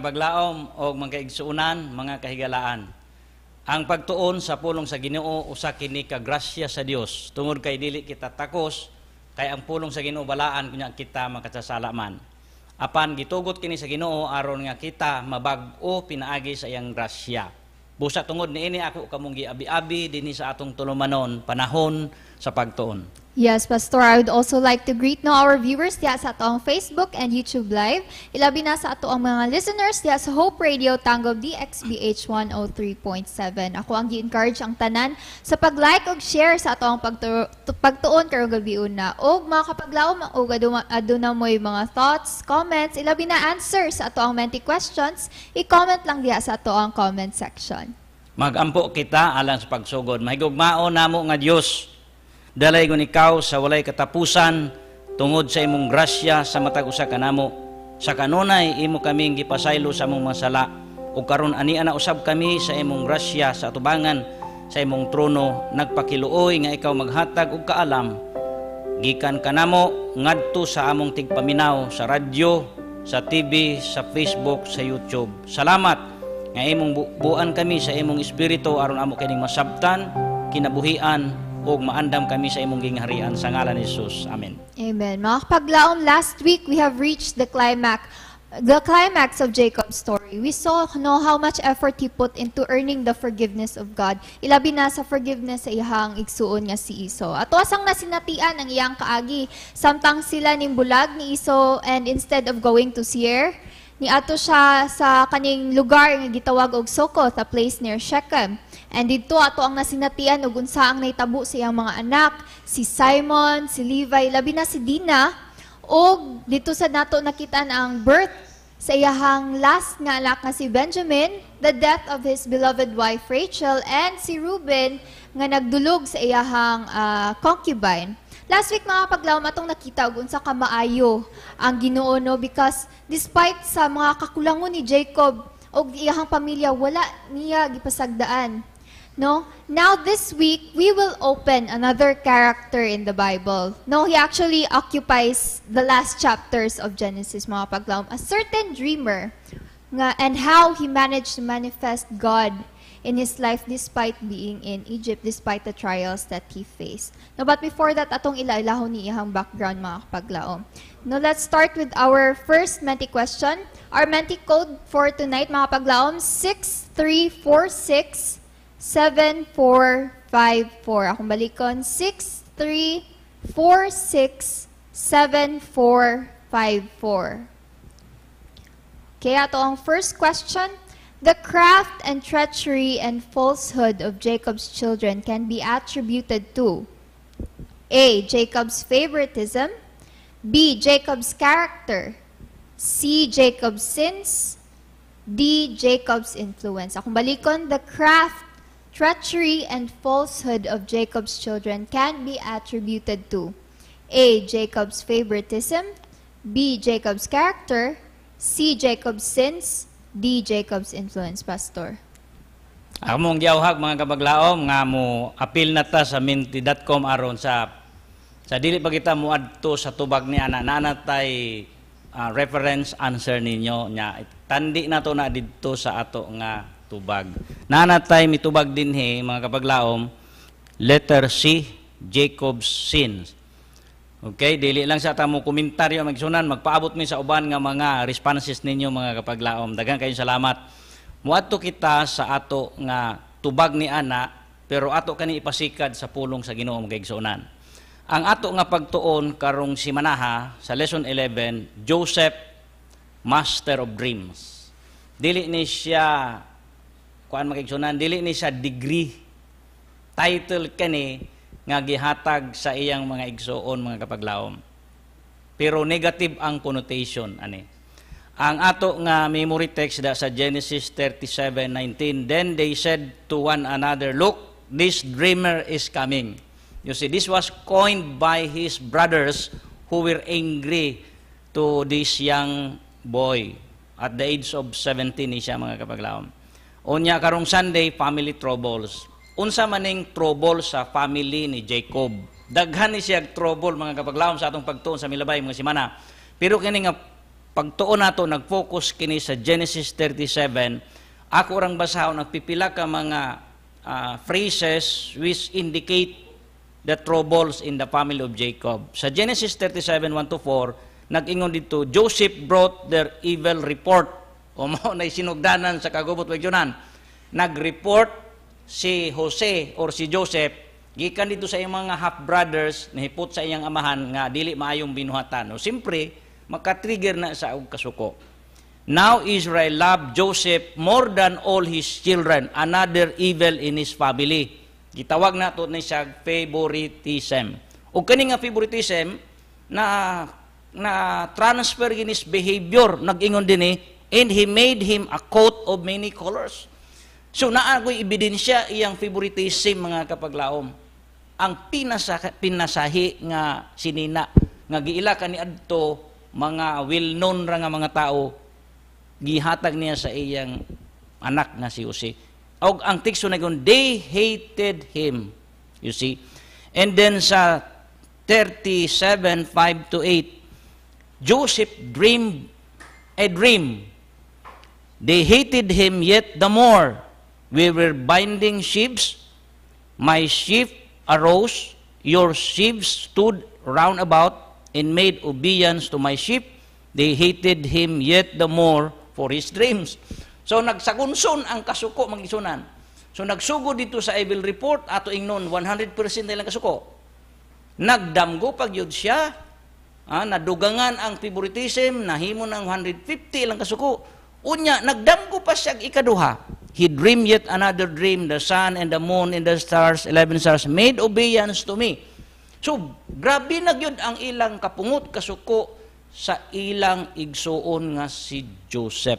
paglaom o magkaigsuunan, mga kahigalaan. Ang pagtuon sa pulong sa Ginoo usa kini ka grasya sa Dios tungod kay dili kita takos kay ang pulong sa Ginoo balaan kunya kita makasasala man. Apan gitugot kini sa Ginoo aron nga kita mabag-o pinaagi sa iyang grasya. Busa tungod niini ako kamong giabi-abi dinhi sa atong tulumanon panahon sa pagtuon. Yes, Pastor. I would also like to greet no our viewers diya sa atong Facebook and YouTube Live. Ilabi na sa ato ang mga listeners diya sa Hope Radio Tango DXBH 103.7. Ako ang gi-encourage ang tanan sa pag-like ug share sa atong pagtu- pagtuon karong gabi una ug makapaglaom og aduna moy mga thoughts, comments, ilabi na answer sa ato ang many questions, i-comment lang diya sa ato ang comment section. Magampo kita alang sa pagsugod. Mahigugmao namo nga Dios Dalay gon ikaw sa walay katapusan tungod sa imong grasya sa matag usa kanamo. Sa kanunay imo kami gipasaylo sa among mga sala ug karon ani ana usab kami sa imong grasya sa atubangan sa imong trono nagpakiluoy nga ikaw maghatag og kaalam gikan kanamo ngadto sa among tigpaminaw sa radyo, sa TV, sa Facebook, sa YouTube. Salamat nga imong buuan kami sa imong espiritu aron amo kining masabtan, kinabuhian ug maandam kami sa imong gingharian sa ngalan ni Jesus. Amen. Amen. Mga kapaglaom, last week we have reached the climax the climax of Jacob's story, we saw no, how much effort he put into earning the forgiveness of God. Ilabi na sa forgiveness sa ihang igsuon nga si Iso. Ato asang nasinatian ang iyang kaagi, samtang sila nimbulag ni Iso and instead of going to Seir, ni ato siya sa kaning lugar nga gitawag og Sokoth, a place near Shechem. And dito ato ang nasinatian ug unsa ang naitabo sa iyang mga anak, si Simon, si Levi, labi na si Dina ug dito sa nato nakita na ang birth sa iyahang last nga anak nga si Benjamin, the death of his beloved wife Rachel and si Reuben nga nagdulog sa iyahang uh, concubine. Last week mga paglaw matong nakita og unsa ka maayo ang Ginoo no because despite sa mga kakulangon ni Jacob og iyahang pamilya wala niya gipasagdaan No? Now this week, we will open another character in the Bible. No, he actually occupies the last chapters of Genesis, mga paglaom. A certain dreamer, nga, and how he managed to manifest God in his life despite being in Egypt, despite the trials that he faced. No, but before that, atong ilailaho ni ihang background, mga paglaom. No, let's start with our first menti question. Our menti code for tonight, mga paglaom, 6346 7-4-5-4. Akong balikon, 6-3-4-6-7-4-5-4. Okay, ato ang first question. The craft and treachery and falsehood of Jacob's children can be attributed to A. Jacob's favoritism B. Jacob's character C. Jacob's sins D. Jacob's influence. Akong balikon, the craft treachery and falsehood of Jacob's children can be attributed to A. Jacob's favoritism, B. Jacob's character, C. Jacob's sins, D. Jacob's influence, Pastor. Ako mong giyawhag mga kabaglaom nga mo apil na ta sa minti.com aron sa sa dili pa kita mo adto sa tubag ni ana na tay uh, reference answer ninyo nya tandi na to na didto sa ato nga tubag. Nana time itubag din he, mga kapaglaom, letter C, Jacob's sins. Okay, dili lang sa tamo komentaryo magsunan, magpaabot mi sa uban nga mga responses ninyo mga kapaglaom. Daghang kayo salamat. Muadto kita sa ato nga tubag ni ana, pero ato kani ipasikad sa pulong sa Ginoo mga igsunan. Ang ato nga pagtuon karong simanaha sa lesson 11, Joseph, Master of Dreams. Dili ni siya kuan makigsunan dili ni sa degree title kani nga gihatag sa iyang mga igsoon mga kapaglaom pero negative ang connotation ani ang ato nga memory text da sa Genesis 37:19 then they said to one another look this dreamer is coming you see this was coined by his brothers who were angry to this young boy at the age of 17 ni siya mga kapaglaom Unya karong Sunday, family troubles. Unsa maning trouble sa family ni Jacob. Daghan ni siya trouble mga kapaglawom sa atong pagtuon sa milabay mga semana. Pero kini nga pagtuon nato nag-focus kini sa Genesis 37. Ako orang basahon pipila ka mga uh, phrases which indicate the troubles in the family of Jacob. Sa Genesis 37:1 to 4, nag-ingon dito, Joseph brought their evil report o mao na sinugdanan sa kagubot wagyonan nagreport si Jose or si Joseph gikan dito sa iyang mga half brothers nahipot sa iyang amahan nga dili maayong binuhatan no simpre makatrigger na sa og kasuko now Israel loved Joseph more than all his children another evil in his family gitawag na to ni siya favoritism o kani nga favoritism na na transfer in his behavior nagingon dinhi eh, And he made him a coat of many colors. So naagoy ebidensya iyang favoritism mga kapaglaom. Ang pinasa, pinasahi nga sinina nga giila kani adto mga well-known ra nga mga tao gihatag niya sa iyang anak nga si Jose. Og ang teksto na gun, they hated him. You see? And then sa 37, 5 to 8, Joseph dreamed a dream They hated him yet the more. We were binding sheaves. My sheep arose. Your sheaves stood round about and made obedience to my sheep. They hated him yet the more for his dreams. So nagsagunson ang kasuko magisunan. So nagsugo dito sa evil report ato ingnon 100% ilang kasuko. Nagdamgo pag yud siya ah, nadugangan ang favoritism nahimo ng 150 lang kasuko Unya, nagdamgo pa siya ikaduha. He dreamed yet another dream, the sun and the moon and the stars, 11 stars, made obedience to me. So, grabe na gyud ang ilang kapungot, kasuko, sa ilang igsuon nga si Joseph.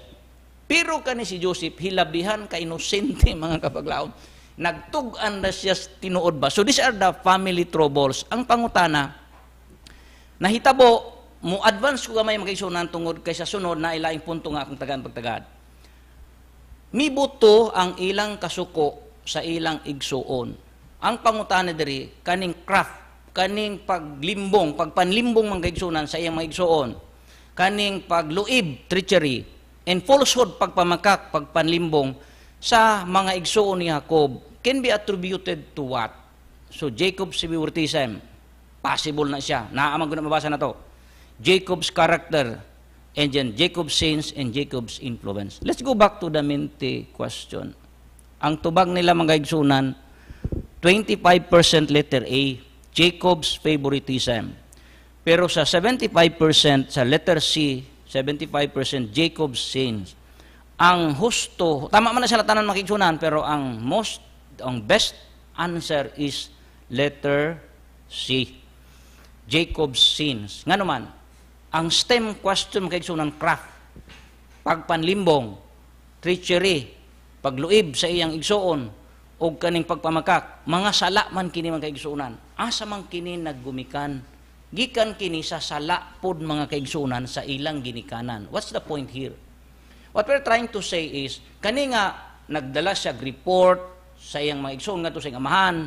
Pero kani si Joseph, hilabihan ka inosente mga kapaglaon. Nagtugan na siya tinuod ba? So these are the family troubles. Ang pangutana, nahitabo mo advance ko gamay magisunan tungod kaysa sunod na ilaing punto nga akong tagaan pagtagad. Mibuto ang ilang kasuko sa ilang igsuon. Ang pangutana diri kaning craft, kaning paglimbong, pagpanlimbong mga igsunan sa iyang mga igsuon. Kaning pagluib, treachery, and falsehood pagpamakak, pagpanlimbong sa mga igsuon ni Jacob can be attributed to what? So Jacob's favoritism, possible na siya. Naamang ko na mabasa na to. Jacob's character, and then Jacob's sins and Jacob's influence. Let's go back to the Minty question. Ang tubag nila mga igsunan, 25% letter A, Jacob's favoritism. Pero sa 75%, sa letter C, 75% Jacob's sins. Ang husto, tama man na sa tanan mga igsunan, pero ang most, ang best answer is letter C. Jacob's sins. Nga naman, ang STEM question kay Sunan Craft, pagpanlimbong, treachery, pagluib sa iyang igsuon, o kaning pagpamakak, mga sala man kini mga kaigsunan. Asa man kini naggumikan, gikan kini sa sala pod mga kaigsunan sa ilang ginikanan. What's the point here? What we're trying to say is, kani nga nagdala siya report sa iyang mga igsuon nga to sa iyang amahan,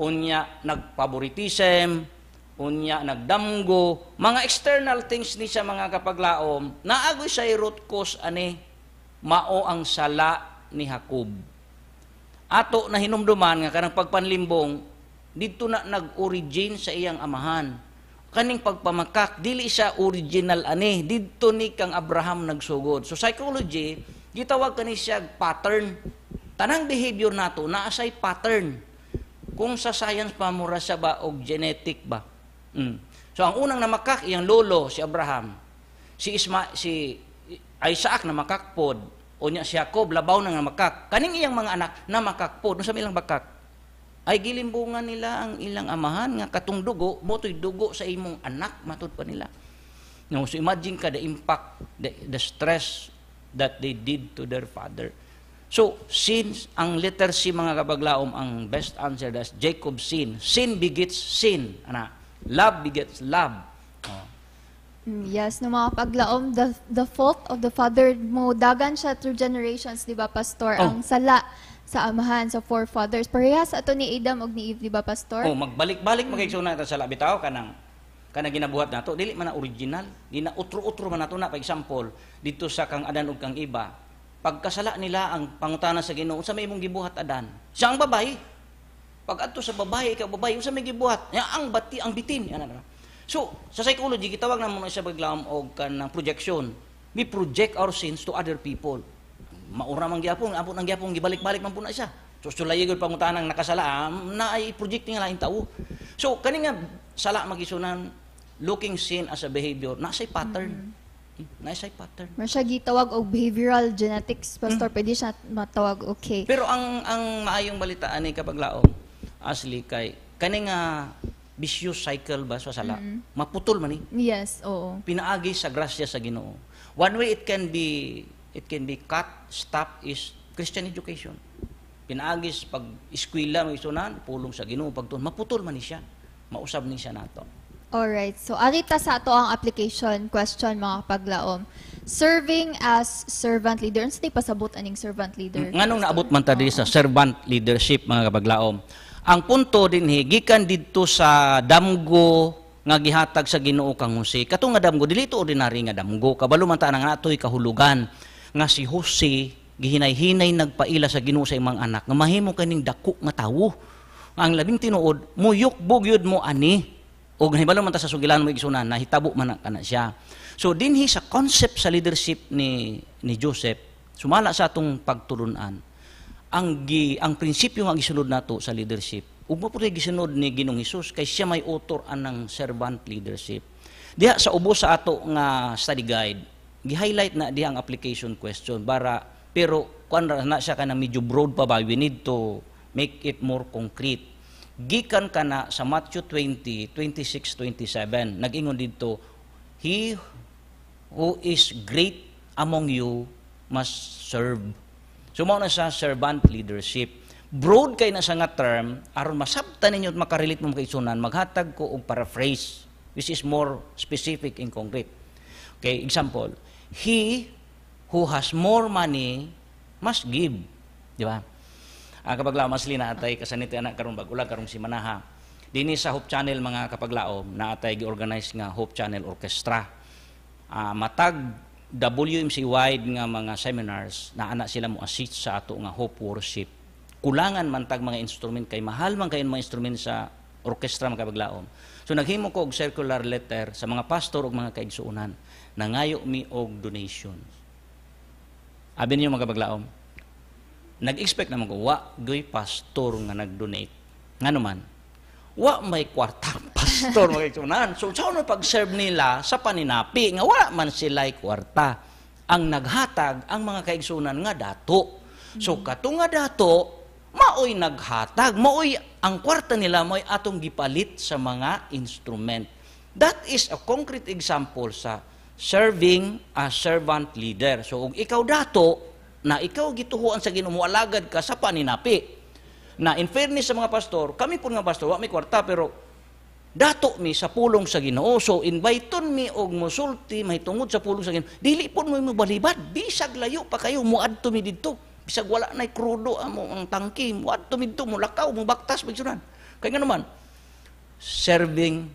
unya nagpaboritism, unya nagdamgo mga external things ni siya mga kapaglaom naagoy siya root cause ani mao ang sala ni Jacob ato na hinumduman nga kanang pagpanlimbong didto na nag-origin sa iyang amahan kaning pagpamakak dili siya original ani didto ni kang Abraham nagsugod so psychology gitawag kani siya pattern tanang behavior nato naa say pattern kung sa science pa mura siya ba og genetic ba Mm. So ang unang namakak, iyang lolo, si Abraham. Si, Isma, si Isaac na makakpod, o niya si Jacob, labaw na makak. Kaning iyang mga anak na makakpod, no sa ilang bakak, ay gilimbungan nila ang ilang amahan nga katong dugo, moto'y dugo sa imong anak, matud pa nila. No, so imagine ka the impact, the, the stress that they did to their father. So, since ang letter C mga kabaglaom, ang best answer that's Jacob sin. Sin begets sin. Ana. Love begets love. Mm, yes, no mga paglaom, the, the fault of the father mo, dagan siya through generations, di ba, Pastor? Oh. Ang sala sa amahan, sa forefathers. Parehas ato ni Adam og ni Eve, di ba, Pastor? Oh, magbalik-balik mm. -hmm. na ito sa labitaw ka ng kana ginabuhat nato dili man na original di na utro-utro man nato na for example dito sa kang adan ug kang iba pagkasala nila ang pangutana sa Ginoo sa may imong gibuhat adan siya ang babae pag ato sa babae, ikaw babae, usa may gibuhat. Ya, ang bati, ang bitin. Yan, ano. So, sa psychology, gitawag naman isa paglaom o kanang projection. We project our sins to other people. Maura man gyapon, apon ang gyapon, gibalik-balik man po na siya. So, sulayi ko pangutan ng nakasala, na ay project nga laing tao. So, kani nga, sala magisunan, looking sin as a behavior, nasa'y pattern. Mm-hmm. Nasa'y pattern. Meron siya gitawag og behavioral genetics, Pastor, mm. pwede siya matawag, okay. Pero ang ang maayong balitaan ni kapag laong, Asli kay kani nga vicious cycle ba sa sala. Mm-hmm. Maputol man ni. Eh. Yes, oo. Pinaagi sa grasya sa Ginoo. One way it can be it can be cut, stop is Christian education. Pinaagis pag eskwela may sunan, pulong sa Ginoo pagtun maputol man ni siya. Mausab ni siya nato. All right. So, arita sa ato ang application question mga paglaom. Serving as servant leader. Ano sa pasabot aning servant leader? Nganong naabot man ta uh sa servant leadership mga kapaglaom? Ang punto din higikan didto sa damgo nga gihatag sa Ginoo kang Jose. Kato nga damgo dili to ordinary nga damgo. Kabalo man ta nang atoy kahulugan nga si Jose gihinay-hinay nagpaila sa Ginoo sa imong anak nga mahimo kaning dako nga tawo. Ang labing tinuod, muyok bugyod mo ani. O nahibalo man ta sa sugilan mo igsunan, hitabo man kana siya. So dinhi sa concept sa leadership ni ni Joseph, sumala sa atong an ang gi ang prinsipyo nga gisunod nato sa leadership ugma pud gisunod ni Ginoong Hesus kay siya may author anang servant leadership diha sa ubo sa ato nga study guide gi-highlight na diha ang application question para pero kun na siya kanang medyo broad pa ba we need to make it more concrete gikan kana sa Matthew 20:26-27, 27 nagingon didto he who is great among you must serve Sumaw na sa servant leadership. Broad kay na sa nga term, aron masabtan ninyo at makarelate mo kaisunan, maghatag ko og paraphrase, which is more specific and concrete. Okay, example, he who has more money must give. Di ba? Ang ah, kapag lao, mas linatay, kasanito anak karon bag ulag karong si Manaha. Dini sa Hope Channel mga kapaglaom, naatay gi-organize nga Hope Channel Orchestra. Ah, matag WMC-wide nga mga seminars na ana sila mo assist sa ato nga hope worship. Kulangan man tag mga instrument kay mahal man kayo mga instrument sa orkestra makabaglaom. So naghimo ko og circular letter sa mga pastor ug mga kaigsuonan nangayo mi og donation. Abi niyo makabaglaom. Nag-expect na ko wa goy pastor nga nag-donate. Nga naman, wa may kwartang pastor mga magkitunan. So, sa ano pag-serve nila sa paninapi, nga wala man sila kwarta. Ang naghatag, ang mga kaigsunan nga dato. So, mm. kato nga dato, maoy naghatag, maoy ang kwarta nila maoy atong gipalit sa mga instrument. That is a concrete example sa serving a servant leader. So, ug ikaw dato, na ikaw gituhuan sa Ginoo alagad ka sa paninapi na in fairness sa mga pastor, kami po nga pastor, wa may kwarta, pero dato mi sa pulong sa Ginoo. So inviton mi og musulti mahitungod sa pulong sa Ginoo. Dili po mo balibad, bisag layo pa kayo to mi didto. Bisag wala nay krudo amo ang tangke, to mi didto, mulakaw, mubaktas bigsunan. Kay nga naman, serving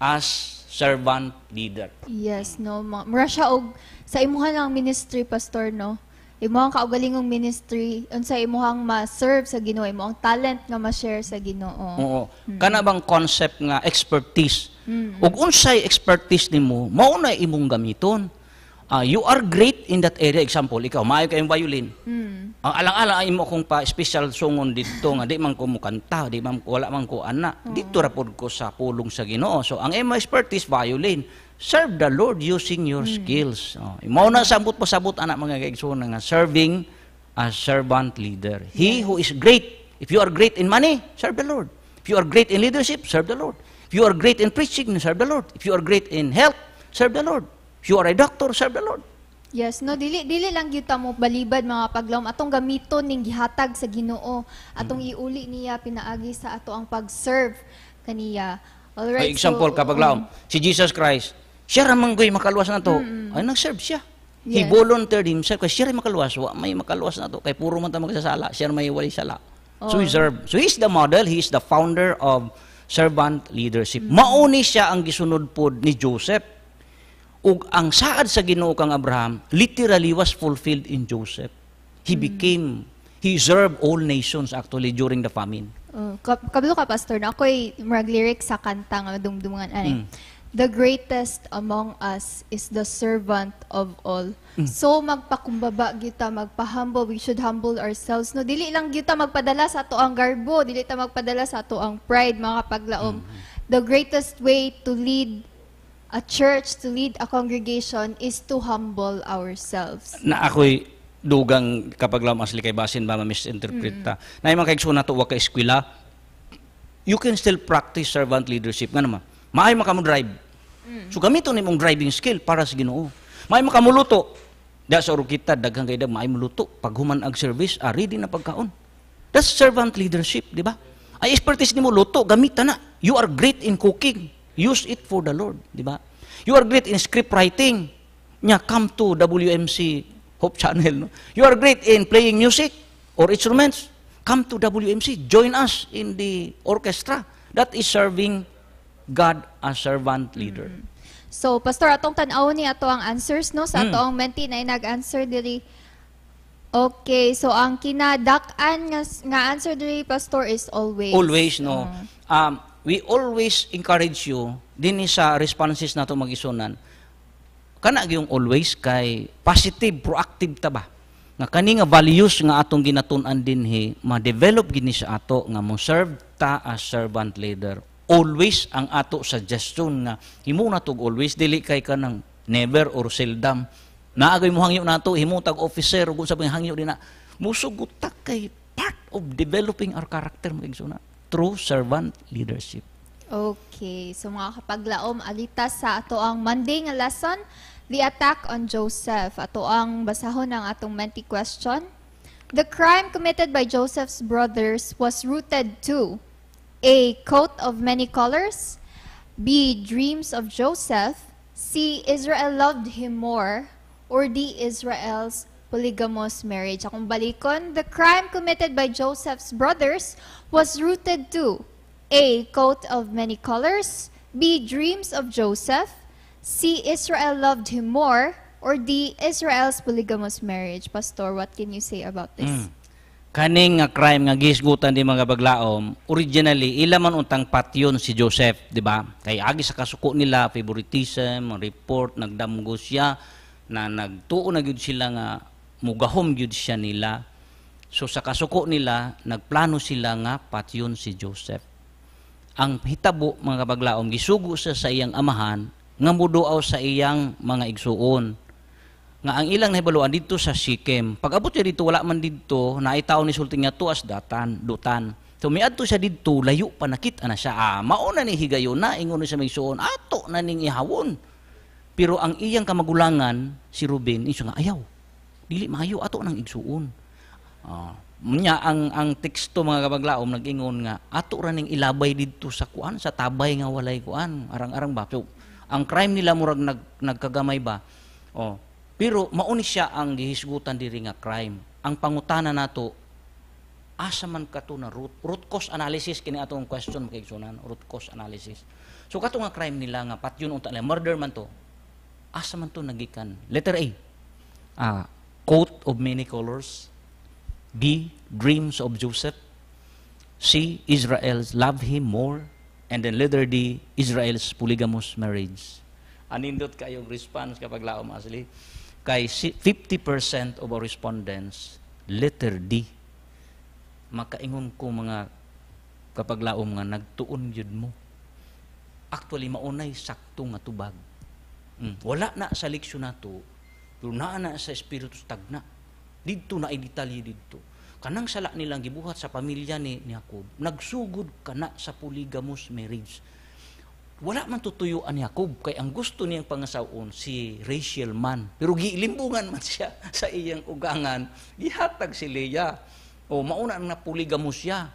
as servant leader. Yes, no. Mura siya og sa imuha ng ministry pastor no imo ang kaugalingong ministry unsay imong ma-serve sa Ginoo imong talent nga ma-share sa Ginoo oo mm. kana bang concept nga expertise mm. ug unsay expertise nimo mao na imong gamiton uh, you are great in that area example ikaw maayo kayong violin mm. uh, alang-alang imo kong pa special sungon didto nga di man ko mukanta di man wala man ko ana oh. dito rapod ko sa pulong sa Ginoo so ang imo expertise violin serve the Lord using your mm. skills. Oh, mao na sabot pasabot anak mga kaigsoon nga serving as servant leader. He who is great, if you are great in money, serve the Lord. If you are great in leadership, serve the Lord. If you are great in preaching, serve the Lord. If you are great in health, serve the Lord. If you are a doctor, serve the Lord. Yes, no dili dili lang kita mo balibad mga paglaom. atong gamiton ning gihatag sa Ginoo atong mm. iuli niya pinaagi sa ato ang pag-serve kaniya. All For example so, kapag um, mm. si Jesus Christ siya ramanggoy makaluwas na to. Mm-hmm. Ay, nag-serve siya. Yes. He volunteered himself kasi siya rin makaluwas. Wa, may makaluwas na to. Kay puro man tayo magsasala. Siya may wali sala. Oh. So, he oh. served. So, he's the model. He is the founder of servant leadership. Mm-hmm. Mauni siya ang gisunod pod ni Joseph. Ug ang saad sa Ginoo kang Abraham literally was fulfilled in Joseph. He became he served all nations actually during the famine. Uh, oh, kabalo ka pastor na ako'y murag lyric sa kanta nga ah, dumdumangan ani. Mm. The greatest among us is the servant of all. Mm. So magpakumbaba gita, magpahumble, we should humble ourselves. No dili lang gita magpadala sa ato ang garbo, dili ta magpadala sa ato ang pride mga paglaom. Mm. The greatest way to lead a church, to lead a congregation is to humble ourselves. Na ako'y dugang kapag lamang sila kay basin ba misinterpret mm. ta. Mm. Na imang kay na to wa ka eskwela, you can still practice servant leadership nga naman Maay makamu drive. Mm. So gamiton imong driving skill para sa Ginoo. Maay makamuluto. Da sa kita daghang kay maay muluto pag human ang service are ah, ready na pagkaon. That's servant leadership, di ba? Ay expertise nimo luto, gamitan na. You are great in cooking. Use it for the Lord, di ba? You are great in script writing. Nya come to WMC Hope Channel. No? You are great in playing music or instruments. Come to WMC. Join us in the orchestra. That is serving God a servant leader. Mm-hmm. So, Pastor, atong tanaw ni ato ang answers, no? Sa mm. atong menti na nag-answer diri. Okay, so ang kinadak-an nga, nga answer diri, Pastor, is always. Always, no? Mm. Um, we always encourage you, din sa responses na mag-isunan, kana yung always kay positive, proactive ta ba? Nga kani nga values nga atong ginatun-an dinhi ma-develop gini sa ato nga mo serve ta as servant leader always ang ato suggestion nga himo na tog always dili kay kanang never or seldom naagay mo hangyo nato himo tag officer ug sa hangyo dina musugot ta kay part of developing our character mga igsoon through servant leadership Okay, so mga kapaglaom, alita sa ato ang Monday nga lesson, The Attack on Joseph. Ato ang basahon ng atong menti question. The crime committed by Joseph's brothers was rooted to A. Coat of many colors. B. Dreams of Joseph. C. Israel loved him more. Or D. Israel's polygamous marriage. Akong balikon, the crime committed by Joseph's brothers was rooted to A. Coat of many colors. B. Dreams of Joseph. C. Israel loved him more. Or D. Israel's polygamous marriage. Pastor, what can you say about this? Mm. kaning nga crime nga gisgutan di mga baglaom originally ila man untang patyon si Joseph di ba kay agi sa kasuko nila favoritism report nagdamgo siya na nagtuo na gyud sila nga mugahom gyud siya nila so sa kasuko nila nagplano sila nga patyon si Joseph ang hitabo mga baglaom gisugo sa sa iyang amahan nga mudoaw sa iyang mga igsuon nga ang ilang nahibaluan dito sa Sikkim. Pag abot siya dito, wala man dito, na itaon ni sulti niya to as datan, dutan. So miadto siya dito, layo pa nakita na siya. Ah, mauna ni higayon na, ingon siya may suon, ato na ning ihawon. Pero ang iyang kamagulangan, si Ruben, isa nga, ayaw. Dili maayo, ato nang igsuon. Ah, Munya ang ang teksto mga kabaglaom nagingon nga ato raning ilabay didto sa kuan sa tabay nga walay kuan arang-arang ba so, ang crime nila murag nag, nagkagamay ba oh pero mauni siya ang gihisgutan diri nga crime. Ang pangutana nato asa man ka to na root, root cause analysis kini atong question makigsunan root cause analysis. So kato nga crime nila nga patyon unta murder man to. Asa man to nagikan? Letter A. Ah, coat of many colors. B. Dreams of Joseph. C. Israel's love him more. And then letter D, Israel's polygamous marriage. Anindot kayong response kapag laom asli kay 50% of our respondents, letter D. Makaingon ko mga kapaglaom nga nagtuon yun mo. Actually, maunay sakto nga tubag. Mm. Wala na sa leksyon na to, pero naa na sa espiritu tagna. Dito na i-detalye dito. Kanang sala nilang gibuhat sa pamilya ni, ni Jacob, nagsugod ka na sa polygamous marriage wala man tutuyuan ni Jacob kay ang gusto niyang pangasawon si Rachel man pero giilimbungan man siya sa iyang ugangan gihatag si Leah o mauna ang napuligamo siya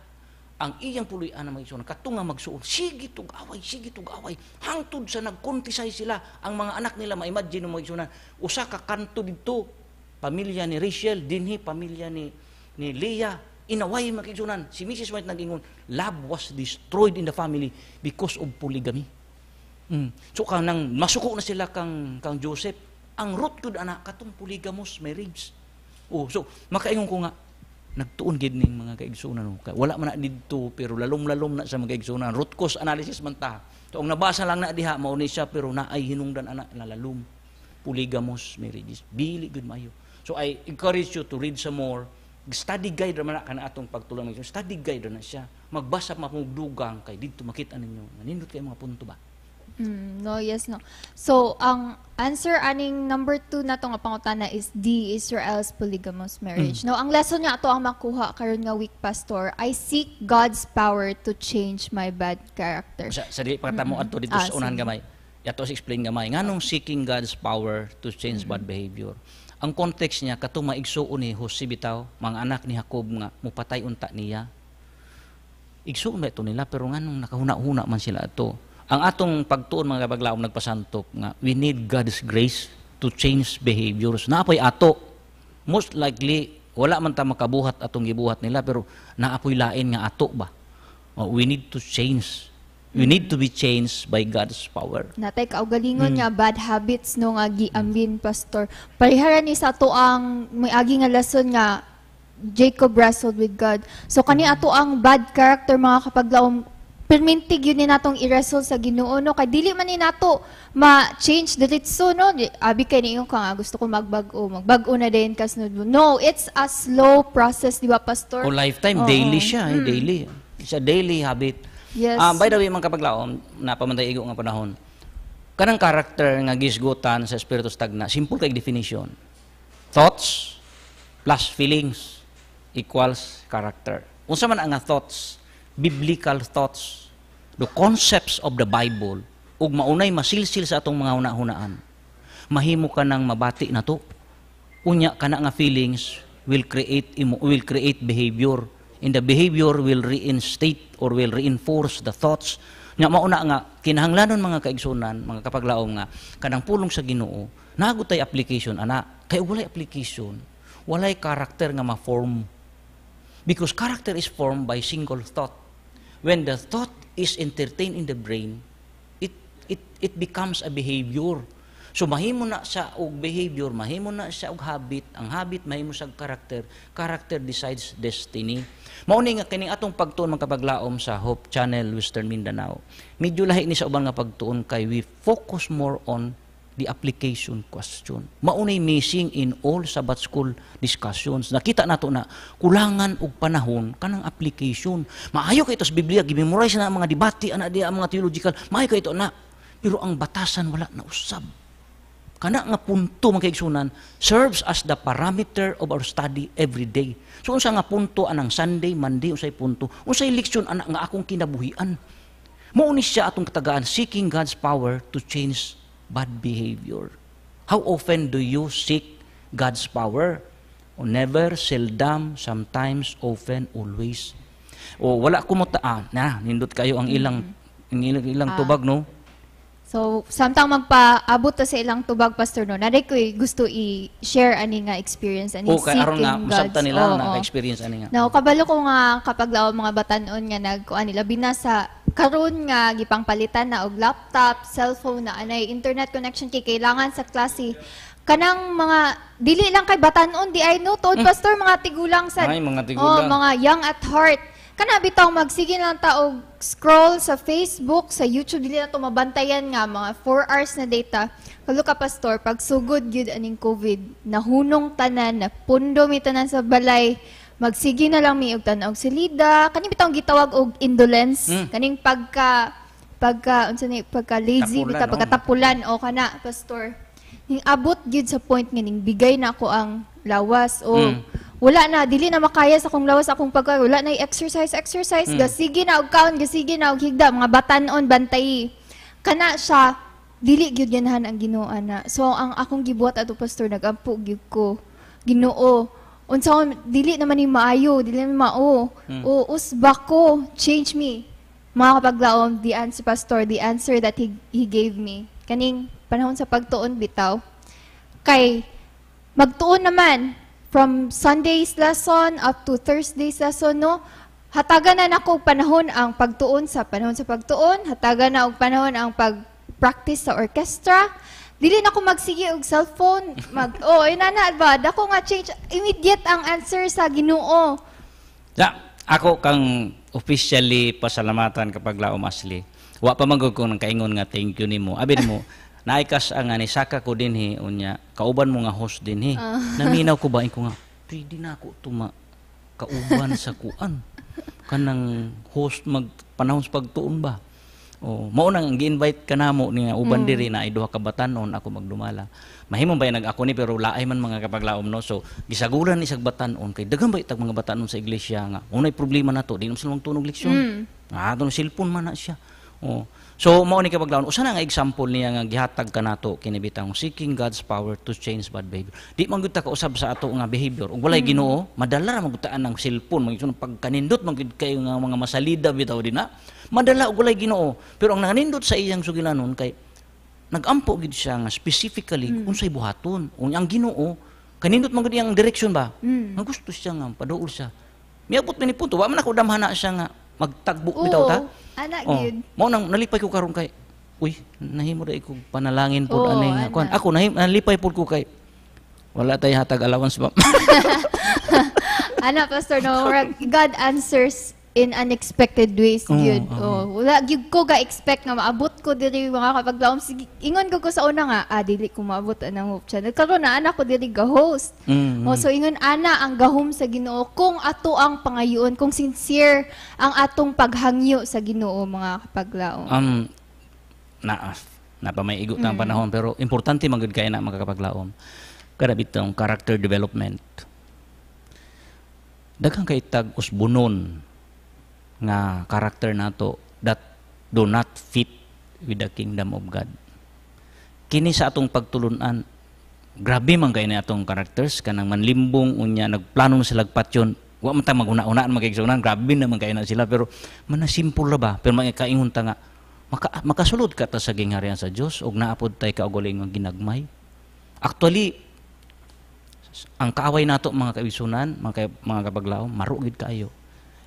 ang iyang pulian na magsuon katunga magsuon sige tug away sige tug away hangtod sa nagkontisay sila ang mga anak nila ma-imagine mo magsuonan usa ka kanto didto pamilya ni Rachel dinhi pamilya ni ni Leah inaway makiksunan. Si Mrs. White nagingon, love was destroyed in the family because of polygamy. Mm. So kanang masuko na sila kang kang Joseph. Ang root gud ana katong polygamous marriage. Oh, so makaingon ko nga nagtuon gid ning mga kaigsunan kay wala man na didto pero lalom-lalom na sa mga kaigsunan. Root cause analysis man ta. So ang nabasa lang na diha mao ni siya pero naay hinungdan ana nalalum polygamous marriages. Bili gud mayo. So I encourage you to read some more. Study guide man kana atong pagtulong pagtulang. Study guide na siya. Magbasa mapugdugang kay didto makita ninyo. Nanindot kay mga punto ba? Mm, no, yes, no. So, ang answer aning number two na to nga pangutana is D, Israel's polygamous marriage. Mm. No, ang lesson niya ato ang makuha karon nga week pastor, I seek God's power to change my bad character. Sa, sa di pagkatamo mm. ato dito ah, sa unahan gamay. Yato sa explain gamay. Nganong seeking God's power to change mm. bad behavior? Ang context niya katong maigsuon ni Jose bitaw, mga anak ni Jacob nga mupatay unta niya. Igsuon ba ito nila pero nganong nakahuna-huna man sila ato ang atong pagtuon mga kabaglaom nagpasantok nga we need God's grace to change behaviors. Naapoy ato. Most likely wala man ta makabuhat atong gibuhat nila pero naapoy lain nga ato ba. Oh, we need to change We need to be changed by God's power. Natay kaugalingon mm. nga bad habits no nga giambin pastor. Pariharan ni sa ato ang may agi nga lesson nga Jacob wrestled with God. So kani hmm. ato ang bad character mga kapaglaom permintig yun ni natong i-wrestle sa Ginoo no kay dili man ni nato ma-change diretso no abi kay niyo kang gusto ko magbag-o magbag-o na din kasunod no no it's a slow process di ba pastor o oh, lifetime uh-huh. daily siya eh, mm. daily siya daily habit yes um, by the way mga kapaglaom napamantay igo nga panahon kanang character nga gisgutan sa espiritu stagna simple kay definition thoughts plus feelings equals character unsa man ang thoughts biblical thoughts, the concepts of the Bible, ug maunay masilsil sa atong mga una hunahunaan. Mahimo ka ng mabati na to. Unya ka na nga feelings will create will create behavior and the behavior will reinstate or will reinforce the thoughts nga mauna nga kinahanglanon mga kaigsunan mga kapaglaom nga kanang pulong sa Ginoo nagutay application ana kay walay application walay karakter nga ma-form because character is formed by single thought when the thought is entertained in the brain, it, it, it becomes a behavior. So mahimo na sa og behavior, mahimo na sa og habit. Ang habit mahimo sa character, character decides destiny. Mao ni nga kining atong pagtuon mga kapaglaom sa Hope Channel Western Mindanao. Medyo lahi ni sa ubang nga pagtuon kay we focus more on the application question. Maunay missing in all Sabbath school discussions. Nakita nato na kulangan og panahon kanang application. Maayo kay itos sa Biblia, gimemorize na ang mga debate, ana diya ang mga theological, maayo kay ito na. Pero ang batasan wala na usab. Kana nga punto mga kaigsunan serves as the parameter of our study every day. So unsa nga punto anang Sunday, Monday unsay punto? Unsay leksyon ana nga akong kinabuhian? Mao ni siya atong katagaan seeking God's power to change bad behavior. How often do you seek God's power? Never, seldom, sometimes, often, always. O wala kumuta, ah, na, nindot kayo ang ilang, mm -hmm. ang ilang, ilang ah. tubag, no? So, samtang magpaabot ta sa ilang tubag, Pastor, no, naday ko gusto i-share ani nga experience, ani okay, seeking aron na, God's. nila oh, na experience ani nga. Na, kabalo ko nga kapag lao mga batanon nga nagkuan nila, binasa karon nga gipangpalitan na og laptop, cellphone na anay internet connection kay kailangan sa klase kanang mga dili lang kay batan-on di ay no tod mm. pastor mga tigulang sa ay mga tigulang oh, mga young at heart kana bitaw magsige lang ta og scroll sa Facebook sa YouTube dili na tumabantayan nga mga 4 hours na data kalo ka pastor pag sugod gyud aning COVID nahunong tanan na pundo mi tanan sa balay magsige na lang mi og tan-aw silida kani bitaw gitawag og indolence mm. kaning pagka pagka unsa ni pagka lazy tapulan, oh. pagka tapulan o kana pastor ning abot gyud sa point ning bigay na ako ang lawas o mm. wala na dili na makaya sa akong lawas akong pagka wala na exercise exercise mm. gasige na og kaon gasige na og higda mga batan-on bantay kana siya dili gyud ganahan ang Ginoo ana so ang akong gibuhat ato pastor nagampo gyud ko Ginoo unsaon dili naman ni maayo dili naman mao mm. o usbak ko change me makakapaglaom the answer pastor the answer that he, he gave me kaning panahon sa pagtuon bitaw kay magtuon naman from Sunday's lesson up to Thursday's lesson no hatagan na nako panahon ang pagtuon sa panahon sa pagtuon hatagan na og panahon ang pag practice sa orchestra Dili na ko magsige og cellphone. Mag oh, inana ba? Dako nga change immediate ang answer sa Ginoo. Yeah, ako kang officially pasalamatan kapag laom asli. Wa pa magug ko ng kaingon nga thank you nimo. Abin mo, naikas ang ni saka ko dinhi unya. Kauban mo nga host dinhi. Uh. Naminaw ko ba ko nga pwede na ako tuma kauban sa kuan kanang host mag panahon sa pagtuon ba? Oh, mao nang gi-invite ka namo ni uban mm. diri na ay duha ka batanon ako magdumala. Mahimong bay nag-ako ni pero laay man mga kapaglaom no. So gisagulan ni sag batanon kay daghan bay tag mga batanon sa iglesia nga unay problema nato di naman sila tunog leksyon. Mm. Ah, tunog cellphone man na siya. Oh. So mao ni kapaglaom usa na nga example niya nga gihatag kanato kini bitang seeking God's power to change bad behavior. Di man gud ta kausab sa ato nga behavior. Ug walay mm. Ginoo, madala ra magutaan ng cellphone, magigsoon pagkanindot magid kayo nga mga masalida bitaw din na Madala og walay Ginoo. Pero ang nanindot sa iyang sugilanon kay nagampo gid siya nga specifically mm. unsay buhaton. Unyang Ginoo kanindot man gud ang direction ba? Mm. gusto siya nga paduol siya. Miabot man ni punto, wa man ako damhana siya nga magtagbo bitaw ta. Ana oh, gid. Mao nang nalipay ko karon kay uy, nahimo dai ko panalangin pud oh, nga kwan. Ako nahim nalipay pud ko kay wala tay hatag allowance ba. ana pastor no, God answers in unexpected ways oh, gyud. Oh. oh. Wala gyud ko ga expect nga maabot ko diri mga kapaglaom sige ingon ko ko sa una nga ah, dili ko maabot anang hope channel. Karon na anak ko diri ga host. Mm-hmm. Oh, so ingon ana ang gahom sa Ginoo kung ato ang pangayoon kung sincere ang atong paghangyo sa Ginoo mga kapaglaom. Um na na pa may igot ang mm. panahon pero importante man gud kay na makakapaglaom. Kada bitong character development. Daghang kaitag tag usbunon nga character nato that do not fit with the kingdom of God. Kini sa atong pagtulunan, grabe man kay na atong characters kanang manlimbong unya nagplanong sila patyon wa man ta maguna una magigsunan grabe na man kay na sila pero manasimpol ra ba pero makaingon ta nga maka, makasulod ka ta sa gingharian sa Dios og naapod tay kaugaling nga ginagmay. Actually ang kaaway nato mga kaibsunan, mga, mga kabaglao, marugid kaayo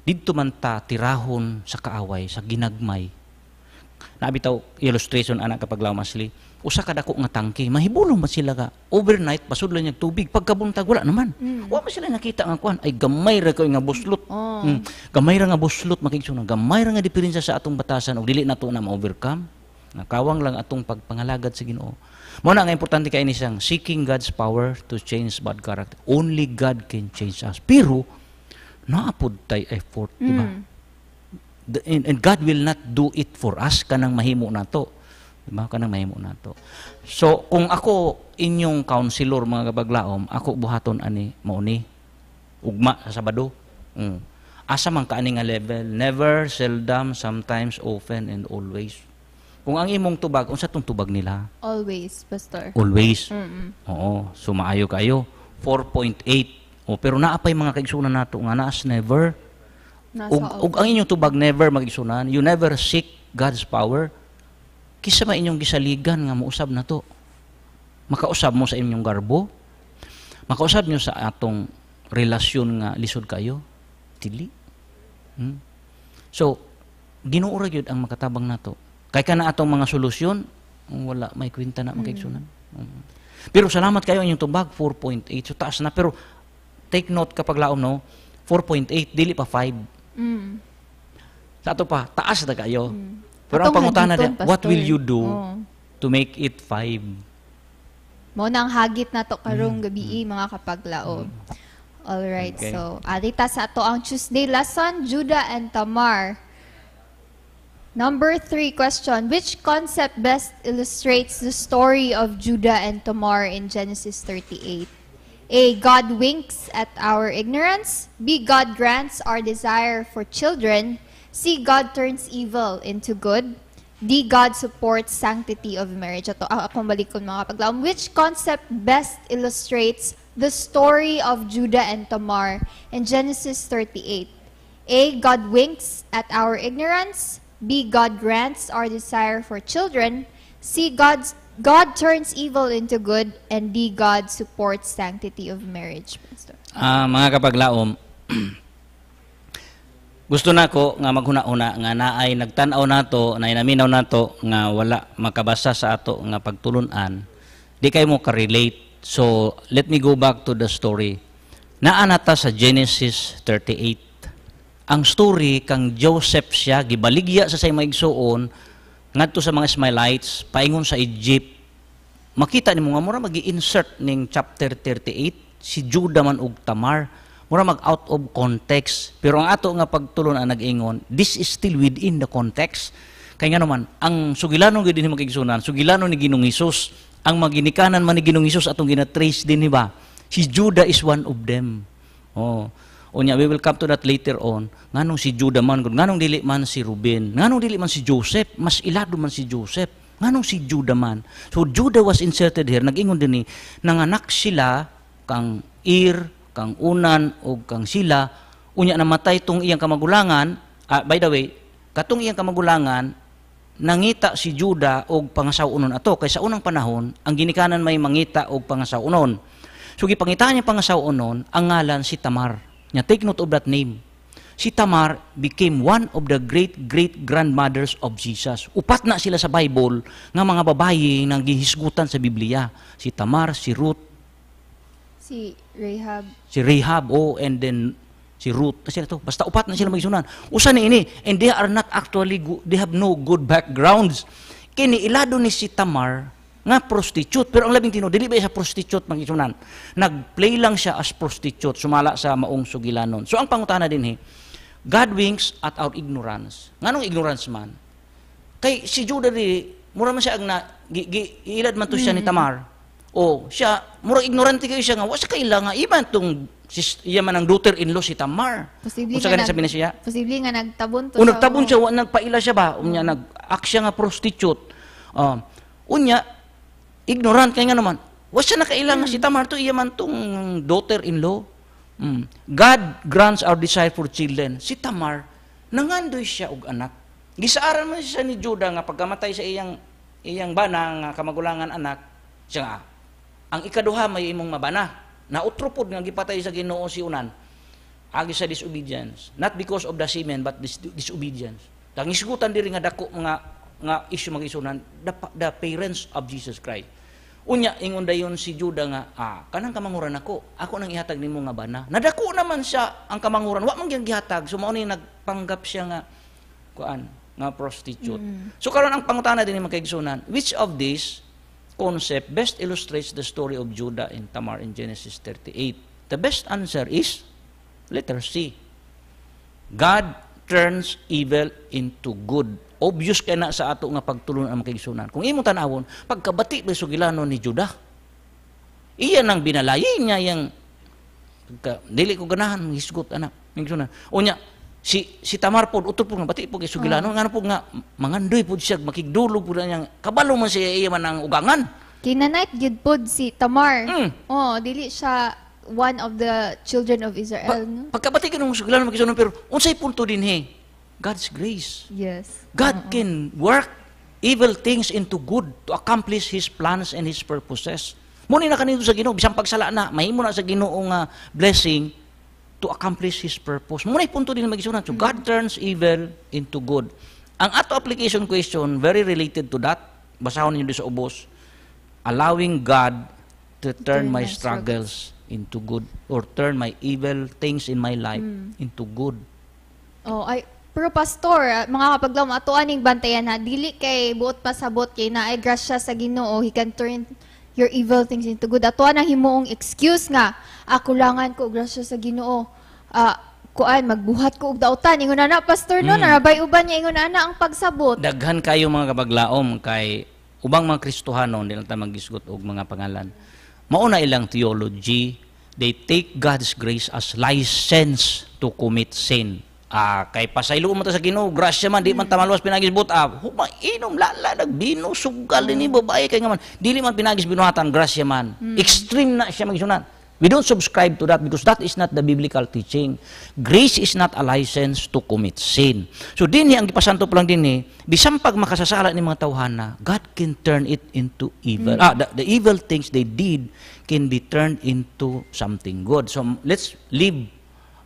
didto man ta tirahon sa kaaway, sa ginagmay. Naabitaw illustration anak kapag lamasli, usa ka dako nga tangke, mahibulong ba sila ka. Overnight pasudlan niya tubig, pagkabuntag wala naman. Mm. Wa man sila nakita nga kuan, ay gamay ra kay nga buslot. Mm. Oh. Mm. Gamay ra nga buslot makigsunan, gamay ra nga diferensya sa atong batasan ug dili nato na ma-overcome. Nakawang lang atong pagpangalagad sa Ginoo. Mao na nga importante kay ini siyang seeking God's power to change bad character. Only God can change us. Pero naapod tay effort, mm. di ba? Mm. The, and, and God will not do it for us kanang mahimo na to. Di ba? Kanang mahimo na to. So, kung ako inyong counselor mga kabaglaom, ako buhaton ani mauni. Ugma sa Sabado. Mm. Asa man kaani nga level, never, seldom, sometimes, often and always. Kung ang imong tubag, unsa tong tubag nila? Always, pastor. Always. Mm-mm. Oo, sumaayo kayo. 4.8 o, pero naapay mga kaigsunan nato nga naas never ug, ug ang inyong tubag never magigsunan, you never seek God's power kisa ba inyong gisaligan nga mousab na to. Makausab mo sa inyong garbo, makausab nyo sa atong relasyon nga lisod kayo, tili. Hmm? So, ginuura yun ang makatabang nato. Kay ka na atong mga solusyon, wala, may kwinta na magkaigsunan. Mm. Hmm. Pero salamat kayo inyong tubag, 4.8. So taas na. Pero take note kapag laom no, 4.8, dili pa 5. Mm. Sa ato pa, taas na kayo. Mm. Pero Atong ang pangutana na, what will you do oh. to make it 5? Mo nang hagit na to karong mm. gabi, mm. mga kapaglaom. Mm. All right. Okay. So, adita sa ato ang Tuesday lesson, Judah and Tamar. Number three question, which concept best illustrates the story of Judah and Tamar in Genesis 38? A. God winks at our ignorance. B. God grants our desire for children. C. God turns evil into good. D. God supports sanctity of marriage. Ito, ah, akong balik ko mga kapaglaom. Which concept best illustrates the story of Judah and Tamar in Genesis 38? A. God winks at our ignorance. B. God grants our desire for children. C. God God turns evil into good and D. God supports sanctity of marriage. Ah, uh, mga kapaglaom, gusto nako nga maghuna-una nga naay nagtan-aw nato na inaminaw nato nga wala makabasa sa ato nga pagtulunan di kay mo ka-relate so let me go back to the story Naanata sa Genesis 38 ang story kang Joseph siya gibaligya sa say maigsuon ngadto sa mga Ismailites paingon sa Egypt makita nimo nga mura mag insert ning chapter 38 si Judah man og Tamar mura mag out of context pero ang ato nga pagtulon ang nag-ingon this is still within the context kay nga naman ang sugilanon gid ni magigsunan sugilanon ni Ginoong Hesus ang maginikanan man ni Ginoong Hesus atong gina-trace din ba si Judah is one of them oh Unya, we will come to that later on. Nganong si Judah man, nganong dili man si Ruben, nganong dili man si Joseph, mas ilado man si Joseph. Nganong si Judah man. So Judah was inserted here, nagingon din ni, nanganak sila kang Ir, kang Unan, o kang Sila, unya namatay tong iyang kamagulangan, uh, by the way, katong iyang kamagulangan, nangita si Juda og pangasawunon ato kay sa unang panahon ang ginikanan may mangita og pangasawunon so gipangitaan niya pangasaw pangasawunon ang ngalan si Tamar Now, take note of that name. Si Tamar became one of the great-great-grandmothers of Jesus. Upat na sila sa Bible nga mga babae nang gihisgutan sa Biblia. Si Tamar, si Ruth, si Rahab. Si Rahab, oh, and then si Ruth. Sila to. Basta upat na sila magisunan. Usa ni ini. And they are not actually, they have no good backgrounds. Kini, ilado ni si Tamar, nga prostitute. Pero ang labing tino, dili ba siya prostitute mangisunan Nagplay lang siya as prostitute, sumala sa maong sugilanon. So ang pangutana din he, God winks at our ignorance. Nganong ignorance man? Kay si Judah dili, mura man siya agna na, gi, gi, ilad man to siya ni mm-hmm. Tamar. O siya, mura ignorante kayo siya nga, wasa kaila nga, iman tong si, iya man ang daughter-in-law si Tamar. Posible Unsa nga sabi na siya? Posible nga nagtabon to. O nagtabon siya, o nagpaila siya ba? Unya mm. nag-act siya nga prostitute. Uh, unya, Ignorant kay nga naman. Wa siya nakailang mm. si Tamar to iya man tong daughter-in-law. Mm. God grants our desire for children. Si Tamar nangandoy siya og anak. Gisaaran man siya ni Juda nga pagkamatay sa iyang iyang bana nga kamagulangan anak siya nga. Ang ikaduha may imong mabana na utropod nga gipatay sa Ginoo si unan agi sa disobedience not because of the semen but dis- disobedience. Tangisgutan diri nga dako mga nga issue magisunan the, the parents of Jesus Christ. Unya ingon dayon si Juda nga ah kanang kamanguran ako ako nang ihatag nimo nga bana. Nadako naman siya ang kamanguran wa man gihatag so mao nagpanggap siya nga kuan nga prostitute. Mm. So karon ang pangutana dinhi magkaigsunan which of these concept best illustrates the story of Judah and Tamar in Genesis 38? The best answer is letter C. God turns evil into good obvious kay na sa ato nga pagtulon ang makigsunan. Kung imong tanawon, pagkabati pa sugilanon ni Judah, iya nang binalayin niya yang pagka, dili ko ganahan hisgot anak makigsunan. Unya si si Tamar pod utol pud bati pud kay sugilanon ah. ngano pud nga mangandoy pud siya makigdulog pud niyang kabalo man siya iya man ang ugangan. Kinanait gyud pod si Tamar. Mm. Oh, dili siya one of the children of Israel. Pa, no? Pagkabati kanong sugilanon makigsunan pero unsay punto din dinhi? God's grace. Yes. God uh-uh. can work evil things into good to accomplish His plans and His purposes. Muna na kanito sa Ginoo, bisang pagsala na, mahimo na sa Ginoong uh, blessing to accomplish His purpose. Muna punto din magisunan. So, God mm-hmm. turns evil into good. Ang ato application question, very related to that, basahon ninyo din sa ubos, allowing God to turn my struggles into good or turn my evil things in my life mm. into good. Oh, I pero pastor, ah, mga kapaglaom, ato aning bantayan na, dili kay buot pasabot kay na ay grasya sa ginoo, he can turn your evil things into good. Ato ang himoong excuse nga, ako langan ko, grasya sa ginoo, uh, kuan magbuhat ko og dautan ingon ana pastor no mm. narabay uban niya ingon ana ang pagsabot daghan kayo mga kapaglaom kay ubang mga Kristohano nila ta magisgot og mga pangalan mauna ilang theology they take God's grace as license to commit sin Ah, kay pasaylo mo ta sa Ginoo, grasya man di man hmm. ta maluwas pinagis buta. Ah, huma inom lala nagbino sugal ni hmm. babae kay nga man. Dili man pinagis binuhatan grasya man. Hmm. Extreme na siya magisunan. We don't subscribe to that because that is not the biblical teaching. Grace is not a license to commit sin. So dinhi ang gipasanto pa lang dinhi, bisan pag makasasala ni mga tawhana, God can turn it into evil. Mm. Ah, the, the evil things they did can be turned into something good. So let's live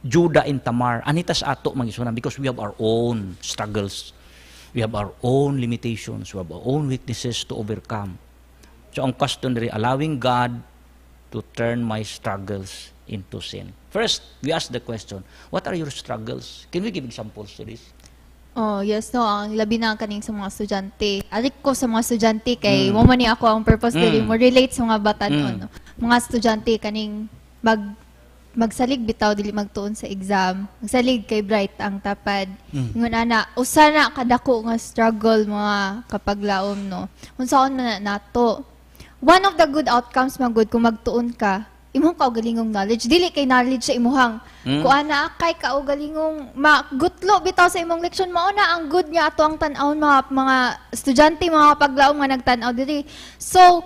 Judah and Tamar. Anitas ato magisunan because we have our own struggles. We have our own limitations. We have our own weaknesses to overcome. So ang question diri allowing God to turn my struggles into sin. First, we ask the question, what are your struggles? Can we give examples to this? Oh, yes, no. Ang labi na kaning sa mga estudyante. Adik ko sa mga estudyante kay mm. mo man ni ako ang purpose mm. dili mo relate sa mga bata mm. no. Mga estudyante kaning mag magsalig bitaw dili magtuon sa exam magsalig kay bright ang tapad mm. ingon ana usa na kadako nga struggle mga kapag laom no unsaon man na nato one of the good outcomes man good kung magtuon ka imong kaugalingong knowledge dili kay knowledge sa imuhang mm. kuan na kay kaugalingong magutlo bitaw sa imong leksyon mao na ang good niya ato ang tan-aw mga mga estudyante mga kapaglaom nga nagtan-aw diri so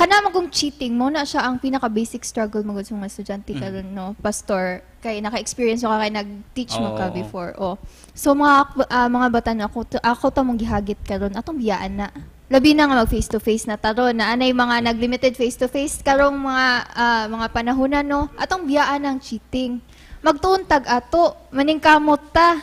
kanamo kung cheating mo na siya ang pinaka basic struggle mo sa mga estudyante mm. karon no pastor kay naka-experience ka kay nag-teach mo oh. ka before oh so mga uh, mga bata na ako ako ta mong gihagit karon atong biyaan na labi na nga mag face to face na taro na anay mga naglimited face to face karong mga uh, mga panahon no atong biyaan ang cheating magtuntag ato maning kamot ta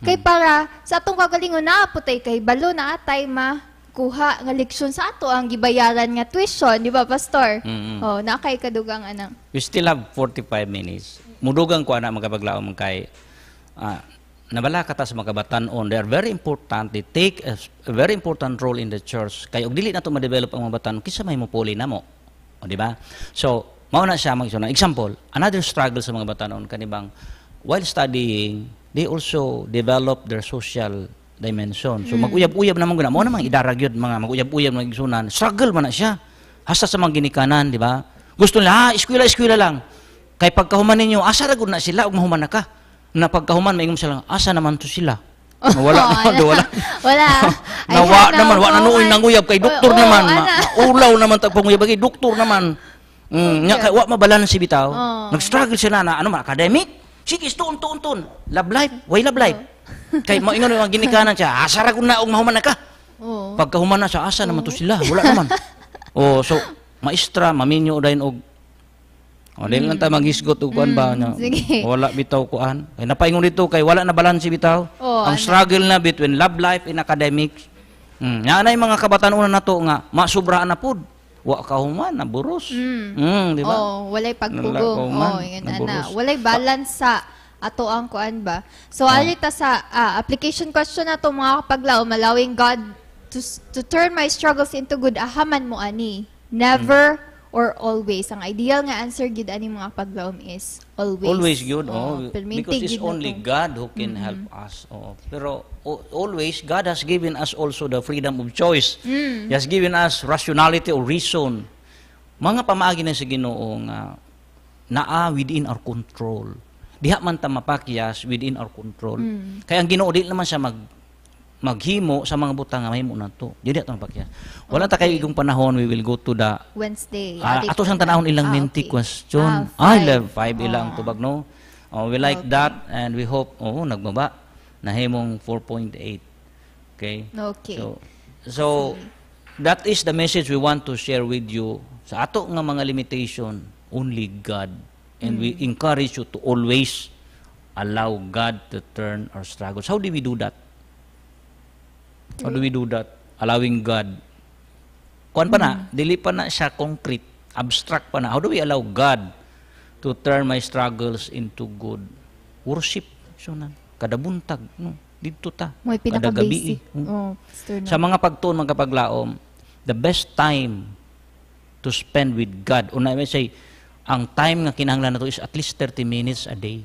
kay mm. para sa atong kagalingon na apotay kay balo na atay ma kuha nga leksyon sa ato ang gibayaran nga tuition, di ba pastor? Mm-hmm. Oh, na kay kadugang anang. We still have 45 minutes. Mudugang ko anak magabaglaom man kay uh, nabala kata sa mga on they are very important they take a, a very important role in the church kay og dili na to ma-develop ang mga batanon kinsa may mopuli mo. o di ba so mao na siya magsunod example another struggle sa mga batanon kanibang while studying they also develop their social dimension. So mm. maguyab-uyab naman guna. Mo namang idarag yun mga maguyab-uyab na igsunan. Struggle man na siya. Hasta sa mga ginikanan, di ba? Gusto nila, ha, ah, eskwela, eskwela lang. Kay pagkahuman ninyo, asa ra na sila ug mahuman na ka. Na pagkahuman maingom sila, asa naman to sila. Wala oh, oh, naman, wala. Wala. na, wa naman, wa na nuoy nanguyab kay doktor oh, naman. Oh, ma, ulaw naman tag panguyab kay doktor naman. Mm, okay. nga kay wa mabalan si bitaw. Oh. Nag-struggle siya na ano man academic, Sige, tuon, tuon, tuon. Love life, Why love life. Oh. Kay mo ingon ang ginikanan siya, asara ko na og mahuman na ka. Oh. Pagka humana sa asa oh. naman to oh. sila, wala naman. oh, so maestra, maminyo dayon og o, oh, dahil mm. lang tayo maghisgot o kuan mm. ba na Sige. wala bitaw kuan. Ay, napaingon dito kay wala na balance bitaw. Oh, Ang ano? struggle na between love life and academics. Mm. Yan mga kabataan una na to nga, masubraan na pud wa ka human naburos. Mm. Mm, di ba? Oh, walay pagpugong. Oh, yun ana. Walay balance sa ato ang kuan ba. So oh. Ah. ali ta sa ah, application question na to mga kapaglaw malawing God to to turn my struggles into good ahaman mo ani. Never mm or always. Ang ideal nga answer gid ani mga paglaom is always. Always yun, oh. oh. Because it's only God who can mm-hmm. help us. Oh. Pero oh, always, God has given us also the freedom of choice. Mm. He has given us rationality or reason. Mga pamaagi na sa Ginoo nga naa within our control. Diha man ta mapakyas within our control. Mm. Kaya ang Ginoo di naman siya mag maghimo sa mga butang nga mahimo nato. to. Dili ato pakyas. Wala okay. ta kay igong panahon we will go to the Wednesday. Uh, ato sang tanahon ilang ah, minti okay. question. Ah, I ah, love five oh. ilang ah. tubag no. Oh, we like okay. that and we hope oh nagbaba himong 4.8. Okay? Okay. So so okay. that is the message we want to share with you sa ato nga mga limitation only God and mm. we encourage you to always allow God to turn our struggles. How do we do that? How do we do that? Allowing God. Kuan pa na, mm. dili pa na siya concrete, abstract pa na. How do we allow God to turn my struggles into good? Worship, sunan. Kada buntag, no? Dito ta. May Kada gabi. Eh. Oh, sa mga pagtuon, mga paglaom, the best time to spend with God, una may say, ang time nga kinahanglan nato is at least 30 minutes a day.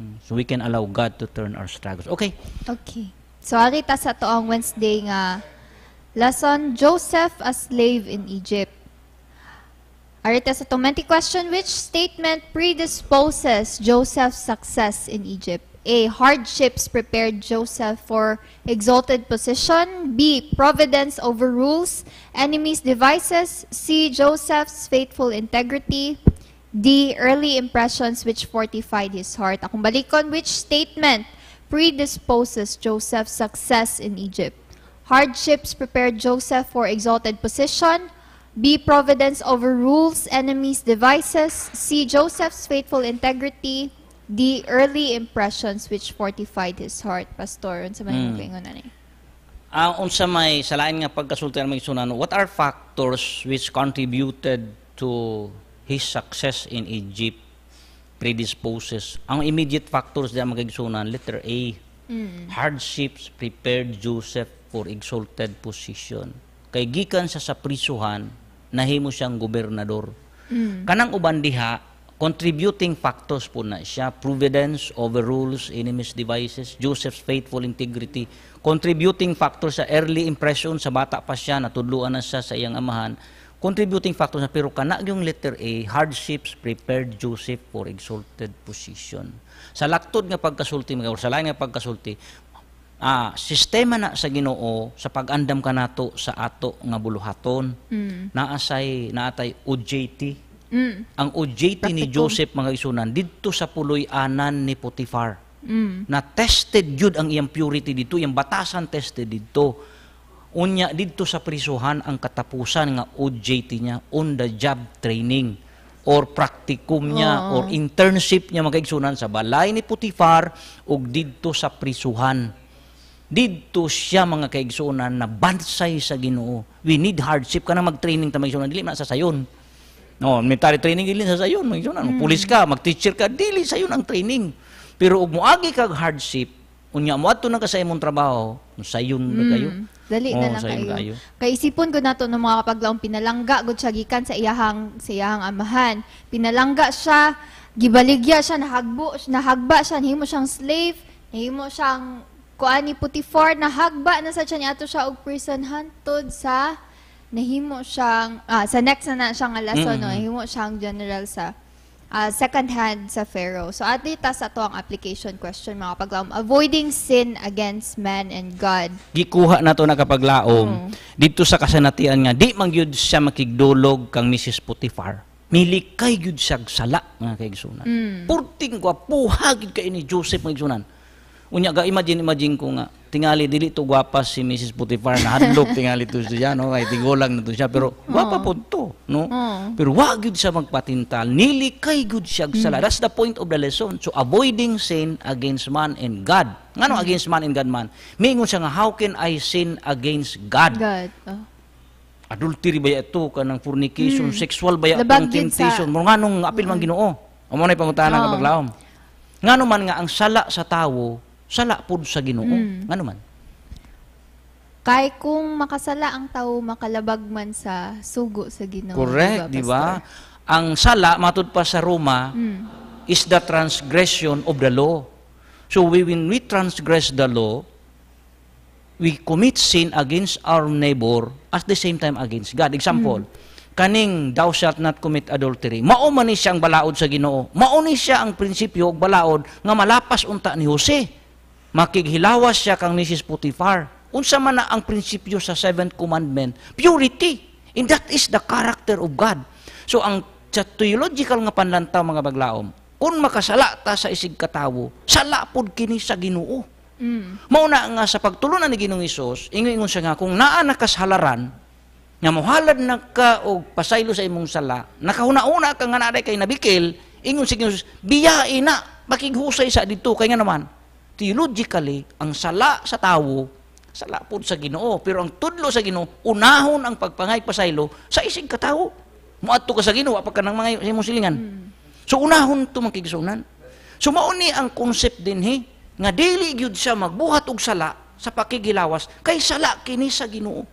Mm. So we can allow God to turn our struggles. Okay. Okay. So arita sa toong Wednesday nga lesson Joseph a slave in Egypt. Arita sa 20 question, which statement predisposes Joseph's success in Egypt? A. Hardships prepared Joseph for exalted position. B. Providence overrules enemies' devices. C. Joseph's faithful integrity. D. Early impressions which fortified his heart. Akong balikon, which statement predisposes Joseph's success in Egypt. Hardships prepared Joseph for exalted position. B. Providence overrules enemies' devices. C. Joseph's faithful integrity. D. Early impressions which fortified his heart. Pastor, unsa may mm. kaingon ani? Ang hmm. ah, unsa may salain nga pagkasultian may sunan, what are factors which contributed to his success in Egypt? predisposes. Ang immediate factors di magigsunan, letter A. Mm. Hardships prepared Joseph for exalted position. Kay gikan siya sa prisuhan, nahimo siyang gobernador. Mm. Kanang uban diha, contributing factors po na siya, providence, overrules, enemies, devices, Joseph's faithful integrity, contributing factor sa early impression sa bata pa siya, natudluan na siya sa iyang amahan, contributing factors na pero kana yung letter A hardships prepared Joseph for exalted position sa laktod nga pagkasulti mga sa lain nga pagkasulti ah, sistema na sa Ginoo sa pagandam kanato sa ato nga buluhaton mm. naasay naatay OJT mm. ang OJT Practicum. ni Joseph mga isunan didto sa puloy anan ni Potiphar mm. na tested jud ang iyang purity dito iyang batasan tested dito Unya didto sa prisuhan ang katapusan nga OJT niya on the job training or practicum niya oh. or internship niya magkaigsunan sa balay ni Putifar ug didto sa prisuhan didto siya mga kaigsunan na bansay sa Ginoo we need hardship kana mag-training ta magsunan dili man sa sayon no military training dili sa sayon magsunan mm. pulis ka mag-teacher ka dili sayon ang training pero ug moagi kag hardship unya mo adto na ka sa imong trabaho sayon mm. na hmm. kayo Dali na lang sayon kayo. kaayo. Kay isipon ko nato nung mga kapaglaong pinalangga gud siya gikan sa iyahang sa iyahang amahan. Pinalangga siya, gibaligya siya nahagbo, nahagba siya nahimo siyang slave, nahimo siyang kuani ni Potiphar nahagba na sa siya niadto siya og prison hantod sa nahimo siyang ah, sa next na na siya nga lason no, nahimo siyang general sa uh, second hand sa Pharaoh. So adi ta sa to ang application question mga kapaglaom. Avoiding sin against man and God. Gikuha na to na kapaglaom. Mm. Dito sa kasanatian nga di man gyud siya makigdulog kang Mrs. Potiphar. Milikay gyud siya sala nga kay Igsunan. Mm. Purting ko puha gyud kay ni Joseph nga Igsunan. Unya ga imagine imagine ko nga tingali dili to gwapa si Mrs. Putifar na handog tingali to siya no kay tigulang na to siya pero oh. gwapa po to no oh. pero wa gud siya magpatintal nili kay gyud siya sala hmm. that's the point of the lesson so avoiding sin against man and God ngano hmm. against man and God man mingon siya nga how can I sin against God, God. Oh adultery ba ito kanang fornication mm. sexual ba ang temptation mo nganong apil man hmm. Ginoo amo na pangutana oh. ka nganong man nga ang sala sa tawo sala pud sa Ginoo mm. ano man kay kung makasala ang tao makalabag man sa sugo sa Ginoo correct di ba ang sala matud pa sa Roma mm. is the transgression of the law so we, when we transgress the law we commit sin against our neighbor at the same time against God example mm kaning thou shalt not commit adultery. Mao man ni siyang balaod sa Ginoo. Mao ni siya ang prinsipyo og balaod nga malapas unta ni Jose makighilawas siya kang Mrs. Putifar. Unsa man na ang prinsipyo sa seventh commandment? Purity. And that is the character of God. So ang sa theological nga panlantaw mga baglaom, kung makasala ta sa isig katawo, sala pod kini sa Ginoo. Mm. Mauna nga sa pagtulunan ni Ginoong Isus, ingon siya nga kung naa nakashalaran nga mohalad na ka og pasaylo sa imong sala, nakahuna-una ka nga naday kay nabikil, ingon si Ginoong Isus, biyain na, makighusay sa dito kay nga naman Theologically, ang sala sa tao, sala po sa ginoo. Pero ang tudlo sa ginoo, unahon ang pagpangay pasaylo sa isig katao. Muadto ka sa ginoo, apag ka ng mga imong silingan. Hmm. So unahon ito makikisunan. So mauni ang concept din he, nga daily gyud siya magbuhat og sala sa pakigilawas kay sala kini sa Ginoo.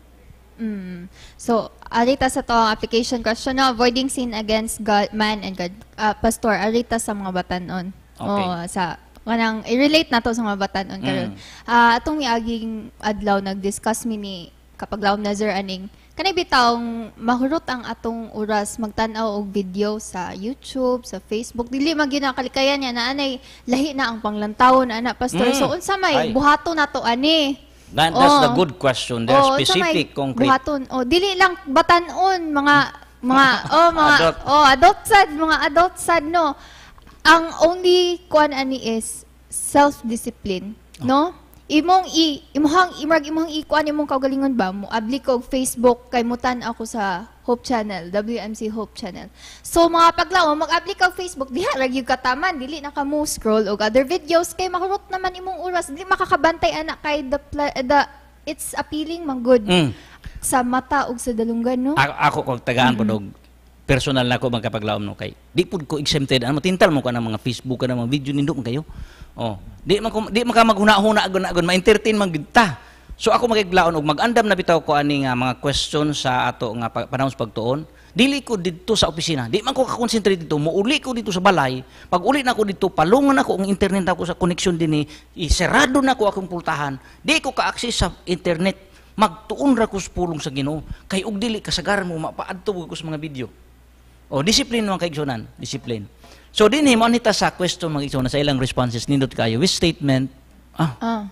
Mm. So, arita sa to ang application question no, avoiding sin against God, man and God. Uh, pastor, arita sa mga batanon. Okay. O, sa kanang i-relate nato sa mga batan-on karon. Mm. Uh, atong miaging adlaw nag-discuss mi ni kapag laom na aning kanay bitaong mahurot ang atong oras magtan-aw og video sa YouTube, sa Facebook. Dili man gyud kalikayan niya na anay lahi na ang panglantawon ana pastor. Mm. So unsa may Ay. buhato nato ani? That, that's oh. the good question. They're oh, specific, concrete. Buhaton. Oh, dili lang batan-on mga mga oh mga adult. oh adult sad mga adult sad no ang only kwan ani is self-discipline, oh. no? Imong i imong imrag imong ikuan imong kaugalingon ba mo abli ko Facebook kay mutan ako sa Hope Channel, WMC Hope Channel. So mga paglaw mag-abli ka Facebook diha ra gyud kataman dili na ka mo scroll og other videos kay makurot naman imong oras dili makakabantay anak kay the the it's appealing man good mm. sa mata ug sa dalungan no. Ako, ako kog tagaan mm. po personal na ako magkapaglaom no kay di pud ko exempted ano tintal mo ko ng ano, mga Facebook ka ano, ng mga video nindo kayo oh di man ko di man ka maghuna-huna agon agon ma-entertain man gid ta so ako magiglaon og magandam na bitaw ko ani nga mga question sa ato nga panahon sa pagtuon dili ko dito sa opisina di man ko ka concentrate didto muuli ko dito sa balay pag uli na ko didto palungon ako ang internet ako sa connection dinhi iserado na ko akong pultahan di ko ka-access sa internet magtuon ra ko sa pulong sa Ginoo kay og dili kasagaran mo mapaadto ko sa mga video o, discipline man kaigsunan. Discipline. So, din himo eh, nita sa question mga igsunan sa ilang responses nindot kayo. With statement, ah. Uh,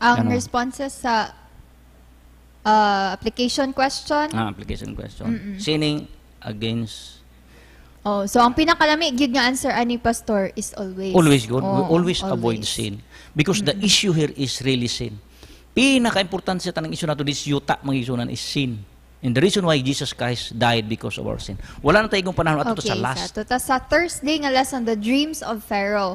ang ano? responses sa uh, application question. Ah, application question. Mm -mm. Sinning against Oh, so ang pinakalami good nga answer ani pastor is always. Always good. Oh, we always, always avoid sin because mm-hmm. the issue here is really sin. Pinaka-importante sa tanang issue nato this yuta mga isunan is sin. And the reason why Jesus Christ died because of our sin. Wala na tayong panahon at okay, sa last. Sa, ta, sa Thursday nga lesson, the dreams of Pharaoh.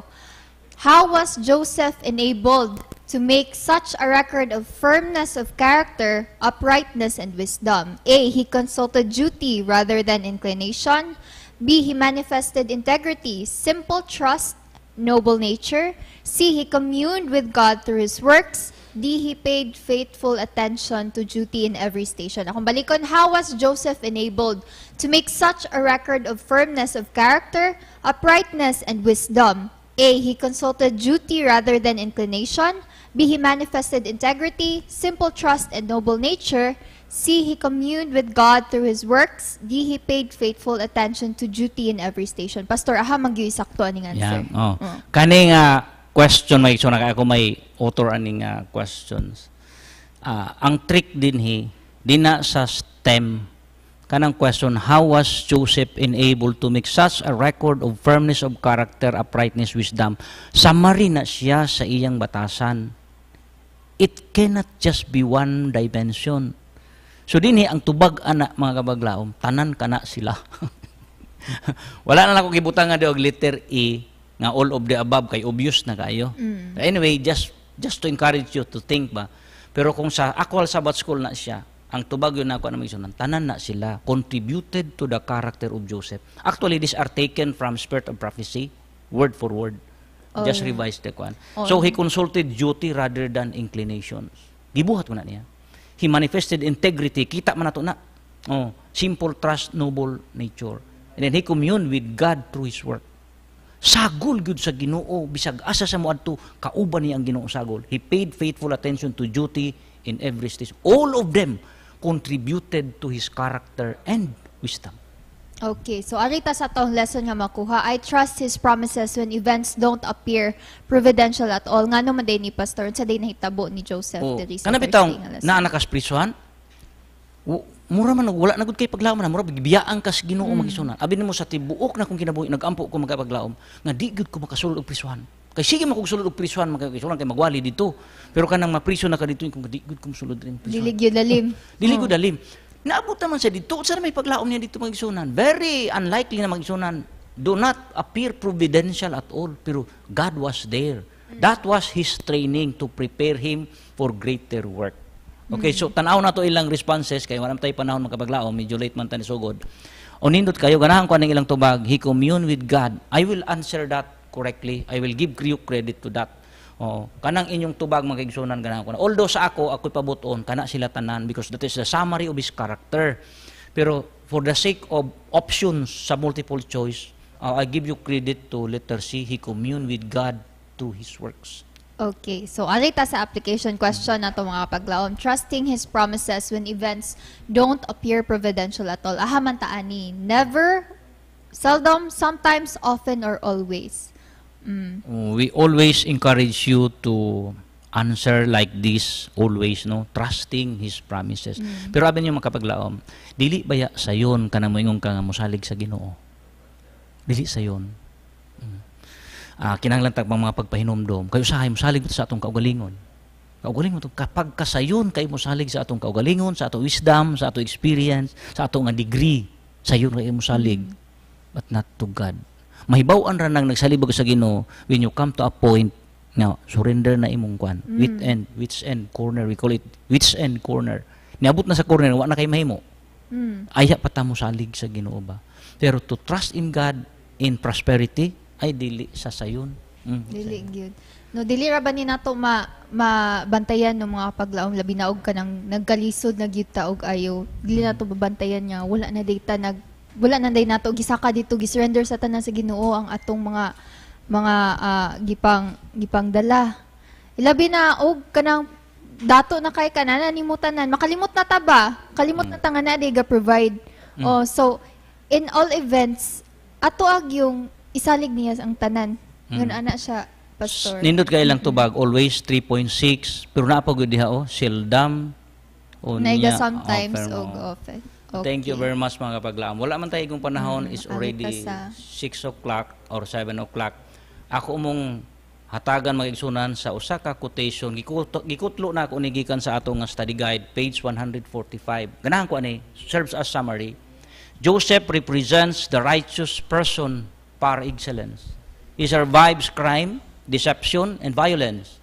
How was Joseph enabled to make such a record of firmness of character, uprightness, and wisdom? A. He consulted duty rather than inclination. B. He manifested integrity, simple trust, noble nature. C. He communed with God through his works. D, he paid faithful attention to duty in every station. Akong balikon, how was Joseph enabled to make such a record of firmness of character, uprightness, and wisdom? A, he consulted duty rather than inclination. B, he manifested integrity, simple trust, and noble nature. C, he communed with God through his works. D, he paid faithful attention to duty in every station. Pastor, aha, mag-iisakto aning answer. Yeah. Oh. Mm. Kaning uh, question may so na ako may author aning uh, questions. Uh, ang trick din hi, dina sa STEM, kanang question, how was Joseph enabled to make such a record of firmness of character, uprightness, wisdom? Summary na siya sa iyang batasan. It cannot just be one dimension. So din hi, ang tubag ana mga kabaglaom, tanan kana sila. Wala na ako gibutang nga og letter E, nga all of the above kay obvious na kayo. Mm. Anyway, just Just to encourage you to think ba. Pero kung sa actual Sabbath school na siya, ang tubag yun ako na ano misunan, tanan na sila, contributed to the character of Joseph. Actually, these are taken from Spirit of Prophecy, word for word. Oh, Just yeah. revise the one. Oh, so, he consulted duty rather than inclinations. Gibuhat ko na niya. He manifested integrity. Kita man na na. Oh, simple trust, noble nature. And then he communed with God through his work sagol gud sa Ginoo bisag asa sa moadto kauban niya ang Ginoo sagol he paid faithful attention to duty in every stage. all of them contributed to his character and wisdom Okay, so arita sa tong lesson nga makuha, I trust His promises when events don't appear providential at all. Nga naman day ni Pastor, sa day na hitabo ni Joseph. Oh, kanapitaw, na nakasprisuhan, mura man wala nagud kay paglaom na mura ka sa Ginoo mm. magisunan. Abi nimo sa tibuok na kung kinabuhi nagampo ko magpaglaom nga di gud ko makasulod og prisuhan. Kay sige mo kung sulod og prisuhan magkakisulan kay magwali dito. Pero kanang mapriso na ka dito kung gud ko sulod rin prisuhan. Dilig dalim Dilig oh. lalim. Naabot man siya dito. Sa may paglaom niya dito magisunan. Very unlikely na magisunan. Do not appear providential at all. Pero God was there. That was His training to prepare him for greater work. Okay, so hmm. tanaw na to ilang responses kay wala tayo panahon magkabaglao, medyo late man tani sugod. O nindot kayo ganahan ko ning ilang tubag, he commune with God. I will answer that correctly. I will give you credit to that. Oh, kanang inyong tubag magigsunan ganahan ko na. Although sa ako ako'y pabuton kana sila tanan because that is the summary of his character. Pero for the sake of options sa multiple choice, uh, I give you credit to letter C, he commune with God to his works. Okay, so alita sa application question na ito mga paglaom. Trusting his promises when events don't appear providential at all. Ahaman taani, never, seldom, sometimes, often, or always. Mm. mm. We always encourage you to answer like this always, no? Trusting His promises. Mm. Pero abin yung makapaglaom, dili baya sayon ka na mo ingong ka nga musalig sa ginoo. Dili sayon uh, ah, kinanglan tag mga pagpahinomdom kayo usahay mo salig sa atong kaugalingon kaugalingon kapag kasayon kay mo salig sa atong kaugalingon sa atong wisdom sa atong experience sa atong nga degree sayon kay mo salig but not to God mahibaw-an ra nang nagsalibog sa Ginoo when you come to a point na surrender na imong kwan mm. which end which end corner we call it which end corner niabot na sa corner wa na kay mahimo mm. aya pa mo salig sa Ginoo ba pero to trust in God in prosperity ay dili sa sayon. Mm, dili gyud. No dili ra ba ni nato ma mabantayan ng mga paglaom labi na og kanang nagkalisod nagyuta og ayo. Dili mm. nato babantayan niya wala na data nag wala na day nato gisaka dito gisurrender sa tanan sa Ginoo ang atong mga mga uh, gipang gipang dala. Ilabi na og kanang dato na kay kanana nimo makalimot na ta ba kalimot mm. na tanga na di ga provide mm. oh so in all events ato ag yung isalig niya ang tanan. Ngun hmm. ana siya pastor. Nindot kay lang tubag always 3.6 pero na pagud diha oh seldom o niya ah, sometimes og often. Okay. Thank you very much mga kapaglaam. Wala man tayo kung panahon hmm, is already 6 o'clock or 7 o'clock. Ako mong hatagan magigsunan sa usa ka quotation gikutlo, gikutlo na ako ni sa atong study guide page 145. Ganahan ko ani serves as summary. Joseph represents the righteous person par excellence. He survives crime, deception, and violence.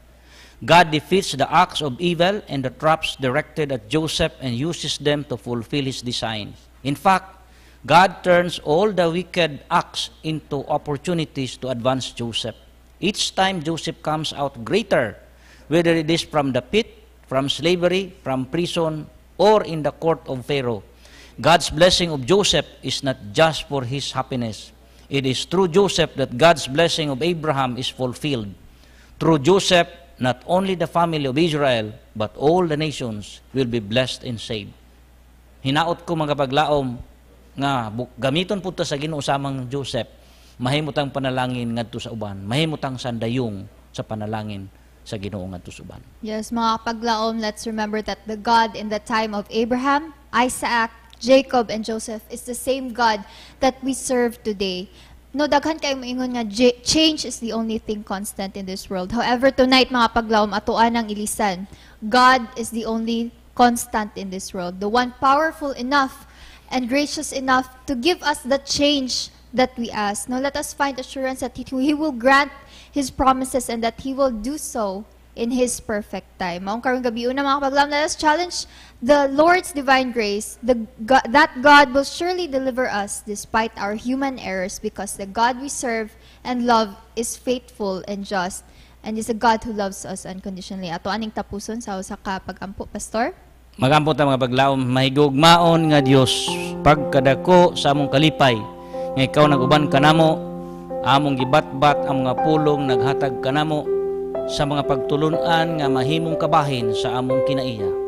God defeats the acts of evil and the traps directed at Joseph and uses them to fulfill his design. In fact, God turns all the wicked acts into opportunities to advance Joseph. Each time Joseph comes out greater, whether it is from the pit, from slavery, from prison, or in the court of Pharaoh. God's blessing of Joseph is not just for his happiness, It is through Joseph that God's blessing of Abraham is fulfilled. Through Joseph, not only the family of Israel, but all the nations will be blessed and saved. Hinaot ko mga paglaom nga gamiton po sa ginuusamang Joseph, mahimutang panalangin ngadto sa uban, mahimutang sandayong sa panalangin sa Ginoo ngadto sa uban. Yes, mga paglaom, let's remember that the God in the time of Abraham, Isaac, Jacob and Joseph is the same God that we serve today. No, daghan kayo ingon nga change is the only thing constant in this world. However, tonight mga paglawom atuan ang ilisan. God is the only constant in this world. The one powerful enough and gracious enough to give us the change that we ask. Now let us find assurance that He will grant His promises and that He will do so in His perfect time. Maong karong gabi una mga paglam, let us challenge the Lord's divine grace, the, God, that God will surely deliver us despite our human errors because the God we serve and love is faithful and just and is a God who loves us unconditionally. Ato aning tapuson sa usa ka pagampo, Pastor? Magampo ta mga paglaom, mahigugmaon nga Dios pagkadako sa among kalipay nga ikaw naguban kanamo among gibatbat ang mga pulong naghatag kanamo sa mga pagtulon-an nga mahimong kabahin sa among kinaiya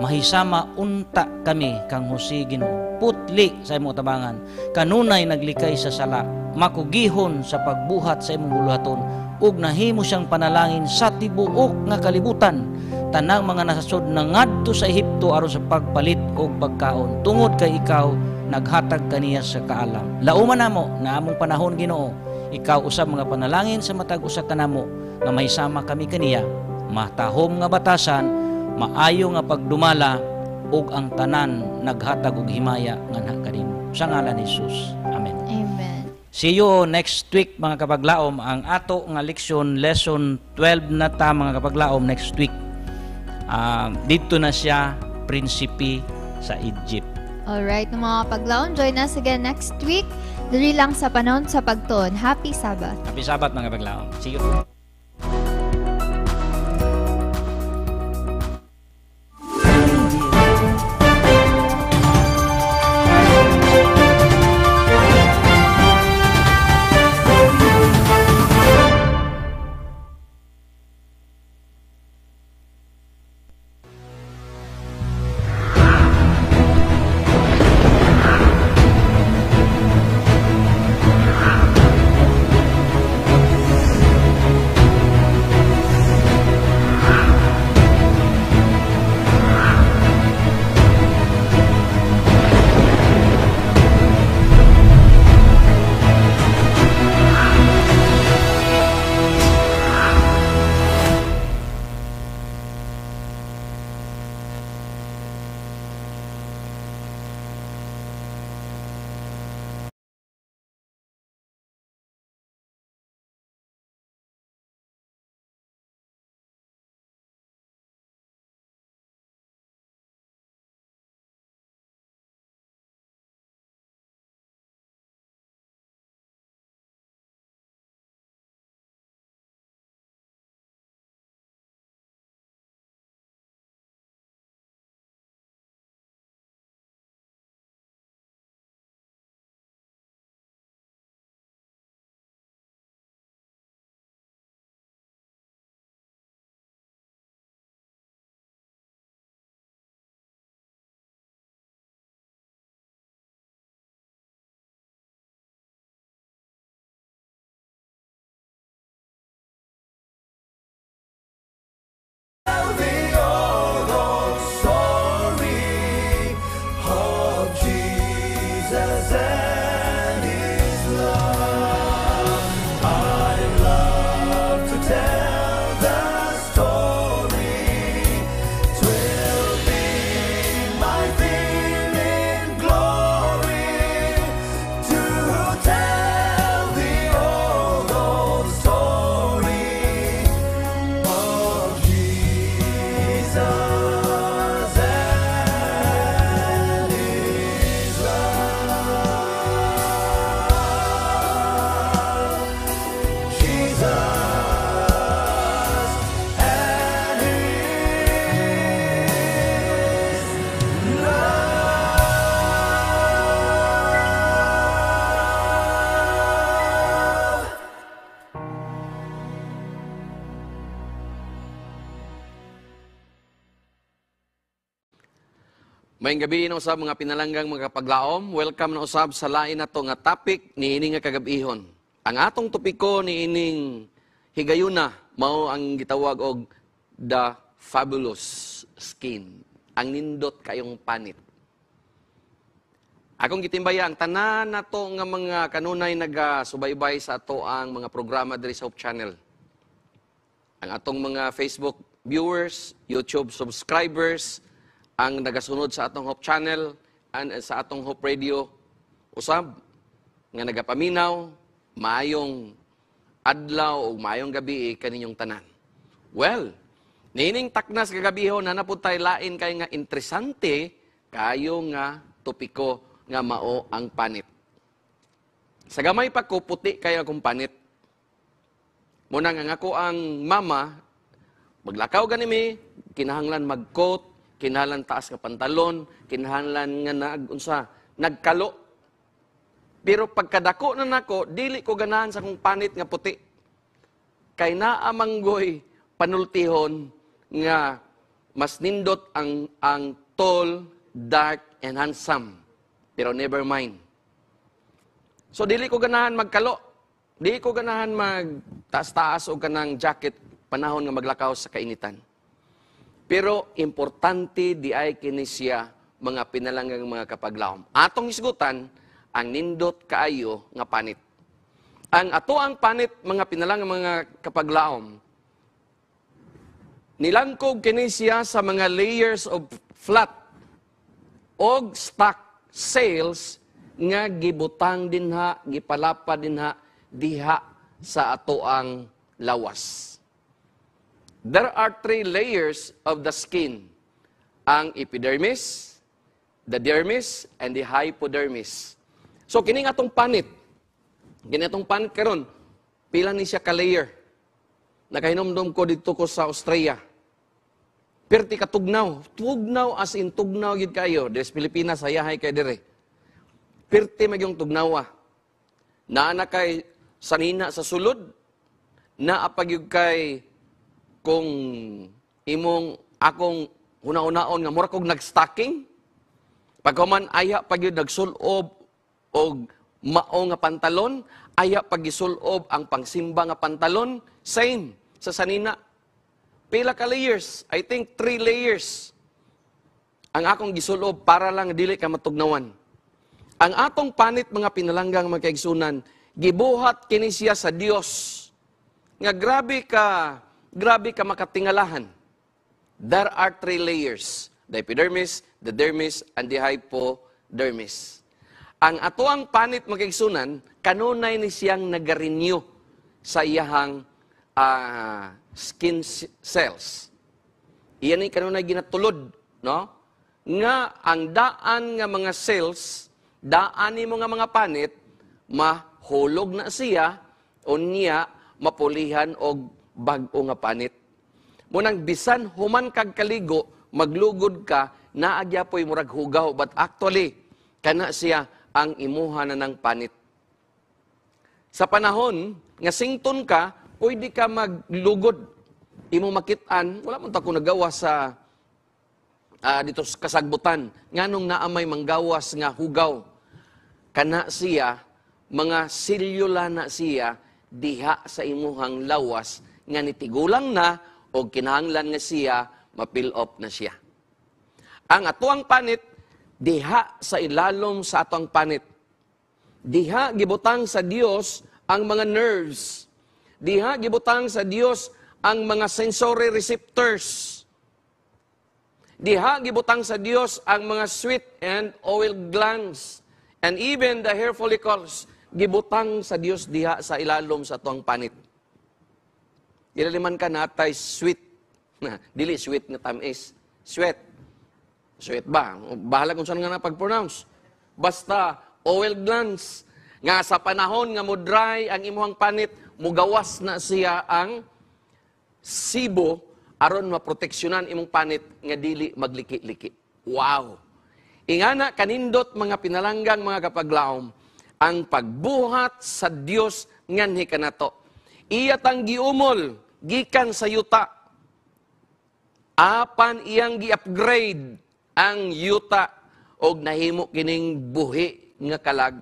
mahisama unta kami kang husi Ginoo putli sa imong tabangan kanunay naglikay sa sala makugihon sa pagbuhat sa imong buluhaton ug nahimo siyang panalangin sa tibuok nga kalibutan tanang mga nasasod na ngadto sa Ehipto aron sa pagpalit og pagkaon tungod kay ikaw naghatag kaniya sa kaalam lauman namo na among panahon Ginoo ikaw usab mga panalangin sa matag usa kanamo nga mahisama kami kaniya matahom nga batasan maayo nga pagdumala ug ang tanan naghatag og himaya nganha kanimo sa ngalan ni Jesus amen amen see you next week mga kapaglaom ang ato nga leksyon lesson 12 na ta mga kapaglaom next week uh, dito na siya prinsipi sa Egypt All right, mga kapaglaom, join us again next week. Dali lang sa panon sa pagtuon. Happy Sabbath! Happy Sabbath mga paglaom. See you! Mayong gabi na usab mga pinalanggang mga paglaom. Welcome na usab sa lain na to nga topic ni ining nga kagabihon. Ang atong topiko ni ining higayuna mao ang gitawag og the fabulous skin. Ang nindot kayong panit. Akong gitimbaya ang tanan nato nga mga kanunay nagasubaybay sa ato ang mga programa diri sa Hope Channel. Ang atong mga Facebook viewers, YouTube subscribers, ang nagasunod sa atong Hope Channel and sa atong Hope Radio usab nga nagapaminaw maayong adlaw o maayong gabi eh, kaninyong tanan. Well, nining taknas kagabiho na napuntay lain kay nga interesante kayo nga topiko nga mao ang panit. Sa gamay pa ko puti kayo akong panit. Muna nga ako ang mama maglakaw ganimi kinahanglan mag-coat kinahanglan taas nga pantalon, kinahanglan nga nagunsa, nagkalo. Pero pagkadako na nako, dili ko ganahan sa kong panit nga puti. Kay naamanggoy panultihon nga mas nindot ang ang tall, dark, and handsome. Pero never mind. So dili ko ganahan magkalo. Dili ko ganahan mag taas taas o kanang jacket panahon nga maglakaw sa kainitan. Pero importante di ay kini siya mga pinalangang mga kapaglaom. Atong isgutan, ang nindot kaayo nga panit. Ang ato ang panit mga pinalangang mga kapaglaom. nilangkog kini sa mga layers of flat og stock sales nga gibutang dinha, gipalapa dinha diha sa ato ang lawas. There are three layers of the skin. Ang epidermis, the dermis, and the hypodermis. So, kining atong panit. Kini tong panit karon pila ni siya ka layer. Nakahinomdom ko dito ko sa Australia. Pirti ka tugnaw. Tugnaw as in tugnaw gid kayo. Des Pilipinas, hayahay kay dire. Pirti magyong tugnawa. Naana kay sanina sa sulod. Naapag kay kung imong akong una-unaon nga mura kog nag-stocking, pagkaman aya pagyud nagsulob og mao nga pantalon, aya pagisulob ang pangsimba nga pantalon, same sa sanina. Pila ka layers, I think three layers ang akong gisulob para lang dili ka matugnawan. Ang atong panit mga pinalanggang mga kaigsunan, gibuhat kini siya sa Dios. Nga grabe ka grabe ka makatingalahan. There are three layers. The epidermis, the dermis, and the hypodermis. Ang atoang panit magigsunan, kanunay ni siyang nagarinyo sa iyahang uh, skin cells. Iyan ay kanunay ginatulod, no? Nga ang daan nga mga cells, daan ni mga mga panit, mahulog na siya o niya mapulihan og bago nga panit. Munang bisan human kag kaligo, maglugod ka, naagya po'y murag hugaw. But actually, kana siya ang imuha na ng panit. Sa panahon, nga sington ka, pwede ka maglugod. Imo makitan, wala mo ta ko nagawa sa uh, dito sa kasagbutan. Nganong naamay manggawas nga hugaw. Kana siya, mga silyula na siya, diha sa imuhang lawas nga nitigulang na o kinahanglan nga siya, mapil mapilop na siya. Ang atuang panit, diha sa ilalom sa atuang panit. Diha gibutang sa Dios ang mga nerves. Diha gibutang sa Dios ang mga sensory receptors. Diha gibutang sa Dios ang mga sweat and oil glands and even the hair follicles gibutang sa Dios diha sa ilalom sa tuang panit. Ilaliman ka na tay sweet. Na, dili sweet nga time is sweat. Sweat ba? Bahala kung saan nga na pag-pronounce. Basta, oil glands. Nga sa panahon nga mo dry ang imuhang panit, mugawas na siya ang sibo aron maproteksyonan imong panit nga dili magliki-liki. Wow! Ingana kanindot mga pinalanggang mga kapaglaom ang pagbuhat sa Dios nganhi kanato. Iya tang giumol gikan sa yuta. Apan iyang gi-upgrade ang yuta og nahimo kining buhi nga kalag.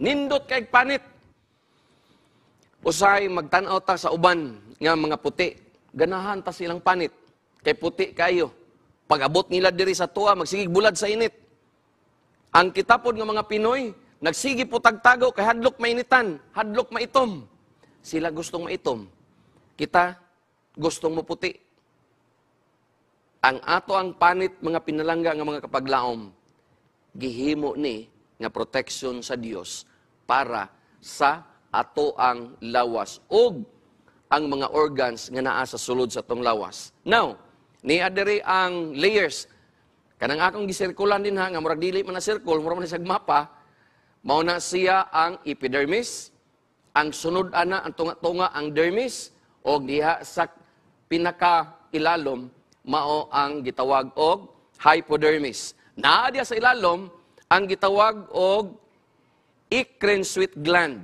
Nindot kay panit. Usay magtan-aw ta sa uban nga mga puti, ganahan ta silang panit. Kay puti kayo. Pag-abot nila diri sa tuwa, magsigig bulad sa init. Ang kitapod nga mga Pinoy, nagsigi po tagtago kay hadlok mainitan, hadlok maitom. Sila gustong maitom kita gustong muputi. Ang ato ang panit mga pinalangga nga mga kapaglaom, gihimo ni nga protection sa Dios para sa ato ang lawas ug ang mga organs nga naa sa sulod sa tong lawas. Now, ni adere ang layers kanang akong gisirkulan din ha nga murag dili man na circle, murag man sag mapa, mao na siya ang epidermis, ang sunod ana ang tunga-tunga ang dermis, o diha sa pinaka ilalom mao ang gitawag og hypodermis. Naa diha sa ilalom ang gitawag og eccrine sweet gland.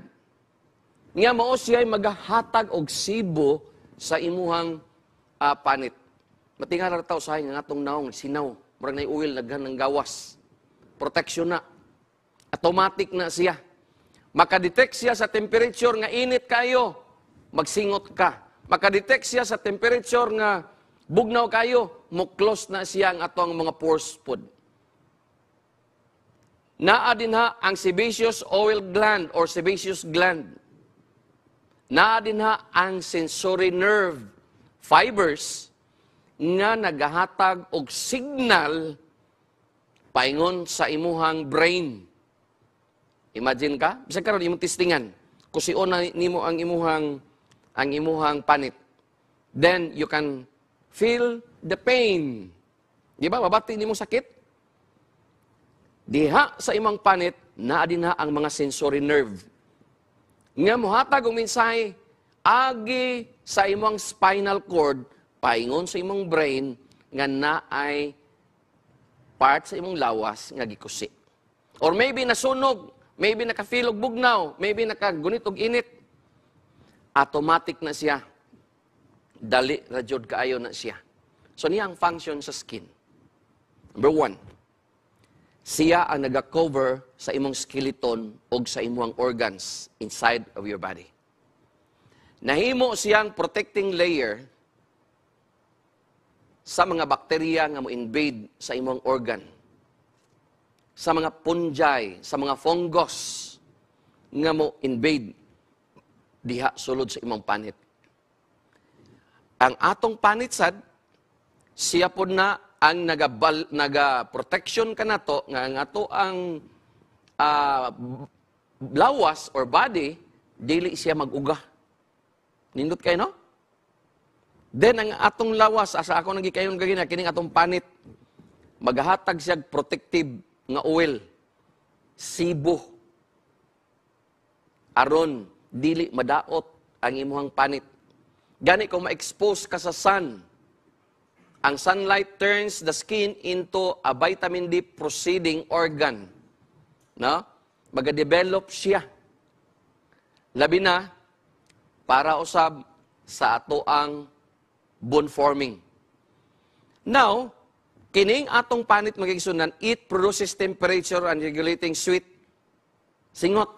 Nga mao siya magahatag og sibo sa imuhang uh, panit. Matingala ra taw sa nga atong naong sinaw, murag nay oil naghan ng gawas. Protection na. Automatic na siya. Makadetect siya sa temperature nga init kayo, magsingot ka. Makadetect siya sa temperature nga bugnaw kayo, muklos na siya ang atong mga pores food. Naa din ha ang sebaceous oil gland or sebaceous gland. Naa din ha ang sensory nerve fibers nga nagahatag og signal paingon sa imuhang brain. Imagine ka, bisag karon imong testingan, kusiona nimo ang imuhang ang imuhang panit. Then you can feel the pain. Di ba? Mabati ni mong sakit. Diha sa imang panit, naa din na ang mga sensory nerve. Nga muhatag og mensahe agi sa imong spinal cord, paingon sa imong brain nga ay part sa imong lawas nga gikusi. Or maybe nasunog, maybe nakafilog bugnaw, maybe nakagunit og init, automatic na siya. Dali, radyod kaayo na siya. So niya ang function sa skin. Number one, siya ang nag-cover sa imong skeleton o sa imong organs inside of your body. Nahimo siyang protecting layer sa mga bakterya nga mo-invade sa imong organ. Sa mga fungi, sa mga fungus nga mo-invade diha sulod sa imong panit. Ang atong panitsad, siya po na ang nagabal, naga-protection ka na to, nga nga to ang uh, lawas or body, dili siya mag-uga. Nindot kayo, no? Then, ang atong lawas, asa ako nang gikayon gagina, kining atong panit, maghatag siya protective nga oil, sibo, aron, dili madaot ang imuhang panit. Gani kung ma-expose ka sa sun, ang sunlight turns the skin into a vitamin D proceeding organ. No? Mag-develop siya. Labi na, para usab sa ato ang bone forming. Now, kining atong panit magigsunan, it produces temperature and regulating sweet singot.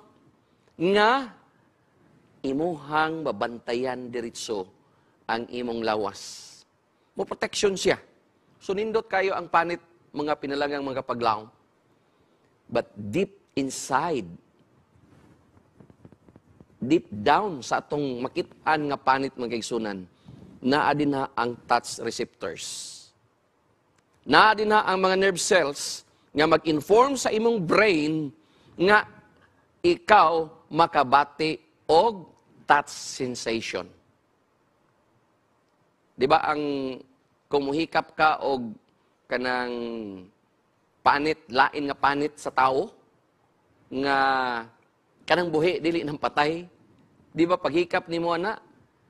Nga, imuhang mabantayan diritso ang imong lawas. Mo protection siya. Sunindot kayo ang panit mga pinalangang mga paglaom. But deep inside, deep down sa atong makit-an nga panit mga igsunan, naa din na ang touch receptors. Naa din na ang mga nerve cells nga mag-inform sa imong brain nga ikaw makabati og that sensation. Di ba ang kumuhikap ka og kanang panit, lain nga panit sa tao, nga kanang buhi, dili ng patay. Di ba paghikap ni mo na,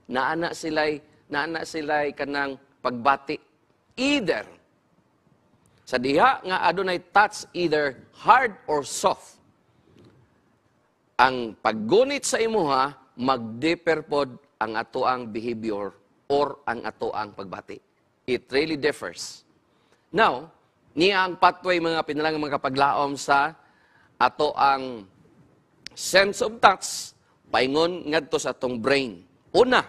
naana sila'y, naana sila'y kanang pagbati. Either, sa diha nga adunay touch either hard or soft, ang paggunit sa imuha mag pod ang atoang behavior or ang atoang pagbati. It really differs. Now, niya ang pathway mga pinalang mga kapaglaom sa ato ang sense of touch paingon ngadto sa atong brain. Una,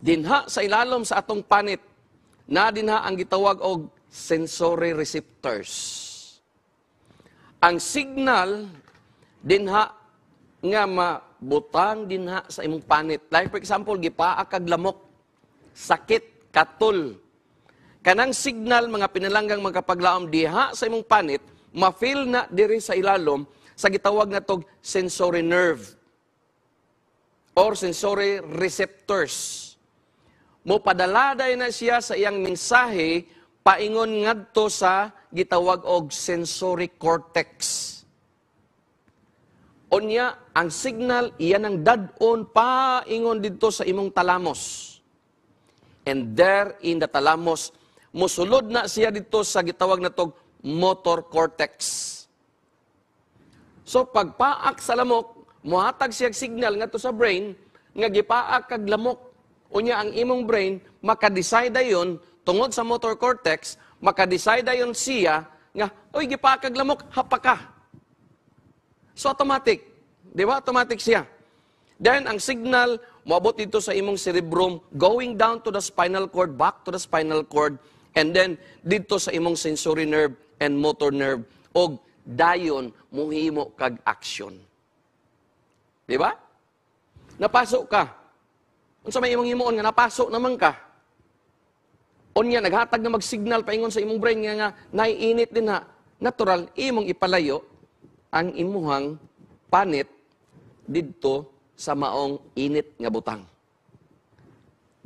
dinha sa ilalom sa atong panit na dinha ang gitawag og sensory receptors. Ang signal dinha nga mabutang dinha sa imong panit. Like for example, gipaa kag lamok, sakit, katul. Kanang signal mga pinalanggang magkapaglaom diha sa imong panit, mafeel na diri sa ilalom sa gitawag na tog sensory nerve or sensory receptors. Mopadaladay na siya sa iyang mensahe paingon ngadto sa gitawag og sensory cortex. Onya, ang signal, iyan ang dadon, paingon dito sa imong talamos. And there in the talamos, musulod na siya dito sa gitawag na tog motor cortex. So pagpaak sa lamok, muhatag siya signal nga to sa brain, nga gipaak kag lamok. Onya, ang imong brain, makadeside dayon tungod sa motor cortex, makadeside dayon siya nga, oy gipaak kag lamok, hapaka. ka. So automatic. Di ba? Automatic siya. Then, ang signal, moabot dito sa imong cerebrum, going down to the spinal cord, back to the spinal cord, and then, dito sa imong sensory nerve and motor nerve, og dayon, muhimo kag action. Di ba? Napasok ka. Unsa may imong himuon nga napasok naman ka. Unya naghatag na mag-signal paingon sa imong brain nga nga naiinit din ha. Natural imong ipalayo ang imuhang panit didto sa maong init nga butang.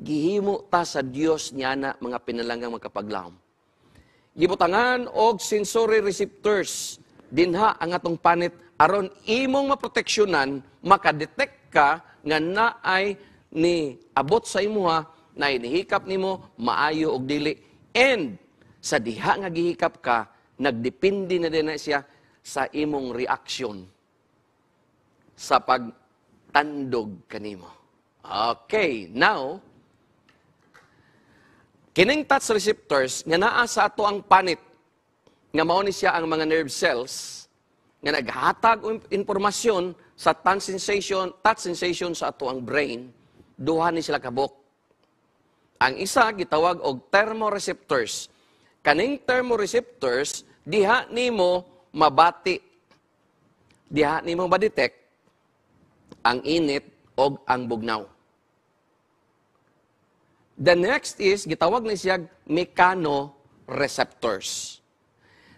Gihimo ta sa Dios niya na mga pinalangang magkapaglawom. Gibutangan og sensory receptors dinha ang atong panit aron imong maproteksyonan makadetect ka nga naay ni abot sa imuha na inihikap nimo maayo og dili and sa diha nga gihikap ka nagdepende na din na siya sa imong reaksyon sa pagtandog kanimo. Okay, now, kining touch receptors nga naa sa ato ang panit nga mao siya ang mga nerve cells nga naghatag impormasyon sa touch sensation, touch sensation sa ato ang brain, duha ni sila kabok. Ang isa gitawag og thermoreceptors. Kaning thermoreceptors diha nimo mabati. Diha nimo ma-detect ang init o ang bugnaw. The next is, gitawag ni siya mechanoreceptors.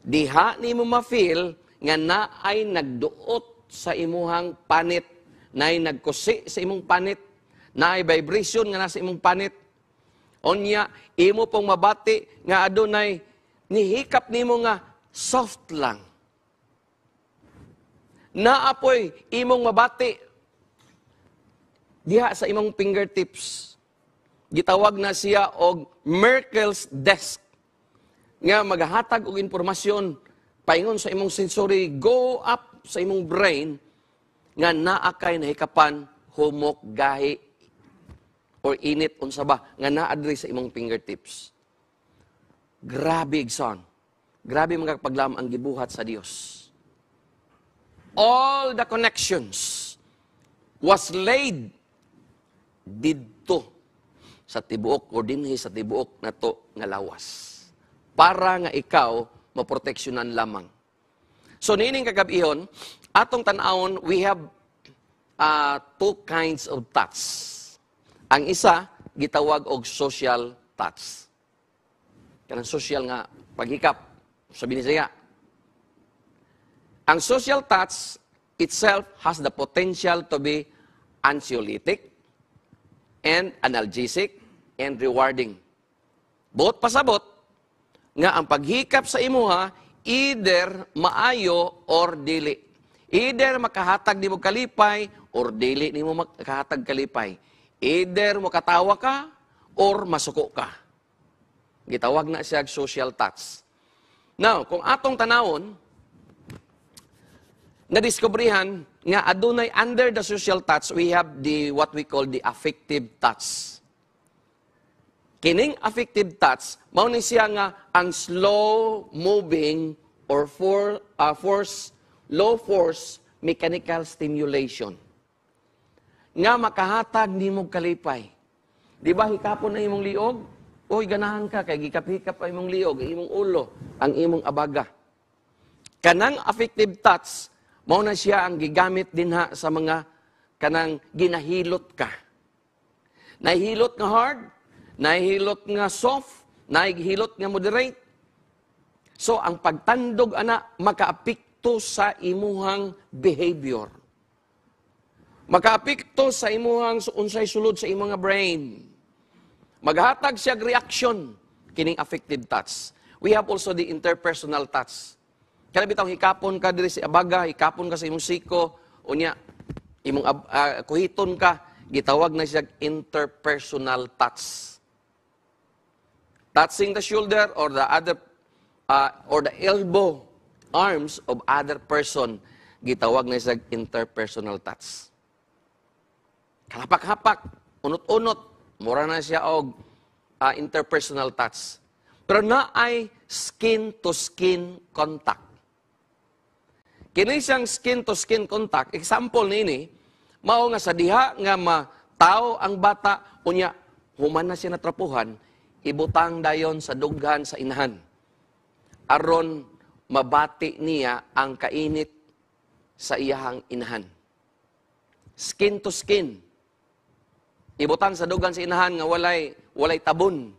Diha nimo ma-feel nga naay nagduot sa imuhang panit, naay nagkusi sa imong panit, naay vibration nga nasa imong panit. Onya, imo pong mabati nga adunay nihikap nimo nga soft lang naapoy imong mabati diha sa imong fingertips. Gitawag na siya og Merkel's desk nga maghatag og impormasyon paingon sa imong sensory go up sa imong brain nga naa kay nahikapan humok gahi or init unsa ba nga naa diri sa imong fingertips. Grabe, son. Grabe mga paglam ang gibuhat sa Dios all the connections was laid didto sa tibuok o dinhi sa tibuok na to nga lawas para nga ikaw maproteksyonan lamang. So nining kagabihon, atong tanawon we have uh, two kinds of touch. Ang isa gitawag og social touch. Kanang social nga paghikap. Sabi ni siya, ang social touch itself has the potential to be anxiolytic and analgesic and rewarding. Both pasabot nga ang paghikap sa imuha either maayo or dili. Either makahatag nimo kalipay or dili nimo makahatag kalipay. Either makatawa ka or masuko ka. Gitawag na siya social touch. Now, kung atong tanawon, nadiskubrihan nga adunay under the social touch we have the what we call the affective touch. Kining affective touch mao ni siya nga ang slow moving or for uh, force low force mechanical stimulation nga makahatag nimo kalipay. Di ba hikapon na imong liog? Oy ganahan ka kay gikap-hikap ang imong liog, imong ulo, ang imong abaga. Kanang affective touch Mao na siya ang gigamit din ha sa mga kanang ginahilot ka. Nahilot nga hard, nahilot nga soft, nahilot nga moderate. So ang pagtandog ana makaapekto sa imuhang behavior. Makaapekto sa imuhang unsay sulod sa imong brain. Maghatag siya reaction kining affective touch. We have also the interpersonal touch kaya bitaw hikapon ka diri sa abaga, hikapon ka sa imong siko, unya imong uh, kuhiton ka, gitawag na siya interpersonal touch. Touching the shoulder or the other uh, or the elbow arms of other person gitawag na siya interpersonal touch. Kalapak-hapak, unot-unot, mura na siya og uh, interpersonal touch. Pero na ay skin-to-skin contact. Kini siyang skin-to-skin contact, example nini, mao nga sa diha nga ma tao ang bata, unya, human na siya natrapuhan, ibutang dayon sa dughan sa inahan. Aron mabati niya ang kainit sa iyahang inahan. Skin to skin. Ibutang sa dughan sa inahan nga walay walay tabon.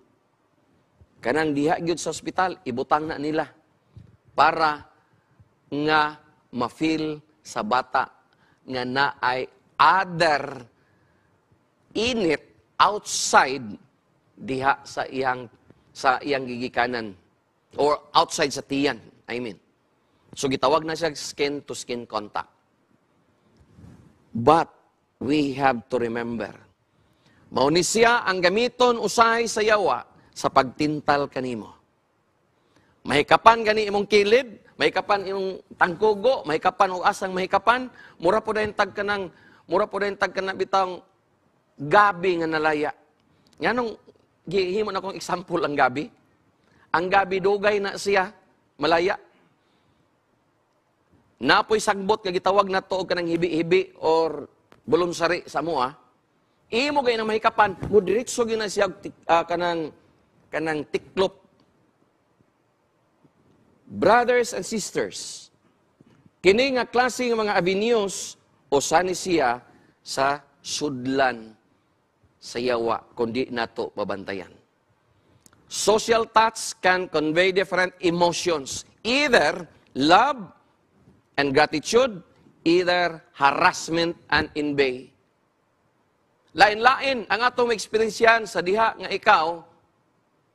Kanang diha gyud sa ospital, ibutang na nila para nga mafeel sa bata nga na ay other init outside diha sa iyang sa iyang gigikanan or outside sa tiyan I mean so gitawag na siya skin to skin contact but we have to remember mao ni siya ang gamiton usay sa yawa sa pagtintal kanimo mahikapan gani imong kilid Mahikapan yung tangkogo, mahikapan o asang mahikapan, mura po dahil tag ka mura po dahil tag ka bitang gabi nga nalaya. Nga nung, gihimo na akong example ang gabi. Ang gabi dugay na siya, malaya. Napoy sagbot nga gitawag na to kanang hibi-hibi or bulunsari sa mo ah. Imo gay na mahikapan, mo diretso gyud na siya uh, kanang kanang tiklop Brothers and sisters, kini nga klase nga mga avenues o sani sa sudlan sa yawa kundi nato pabantayan. Social touch can convey different emotions, either love and gratitude, either harassment and invade. Lain-lain ang atong eksperensyahan sa diha nga ikaw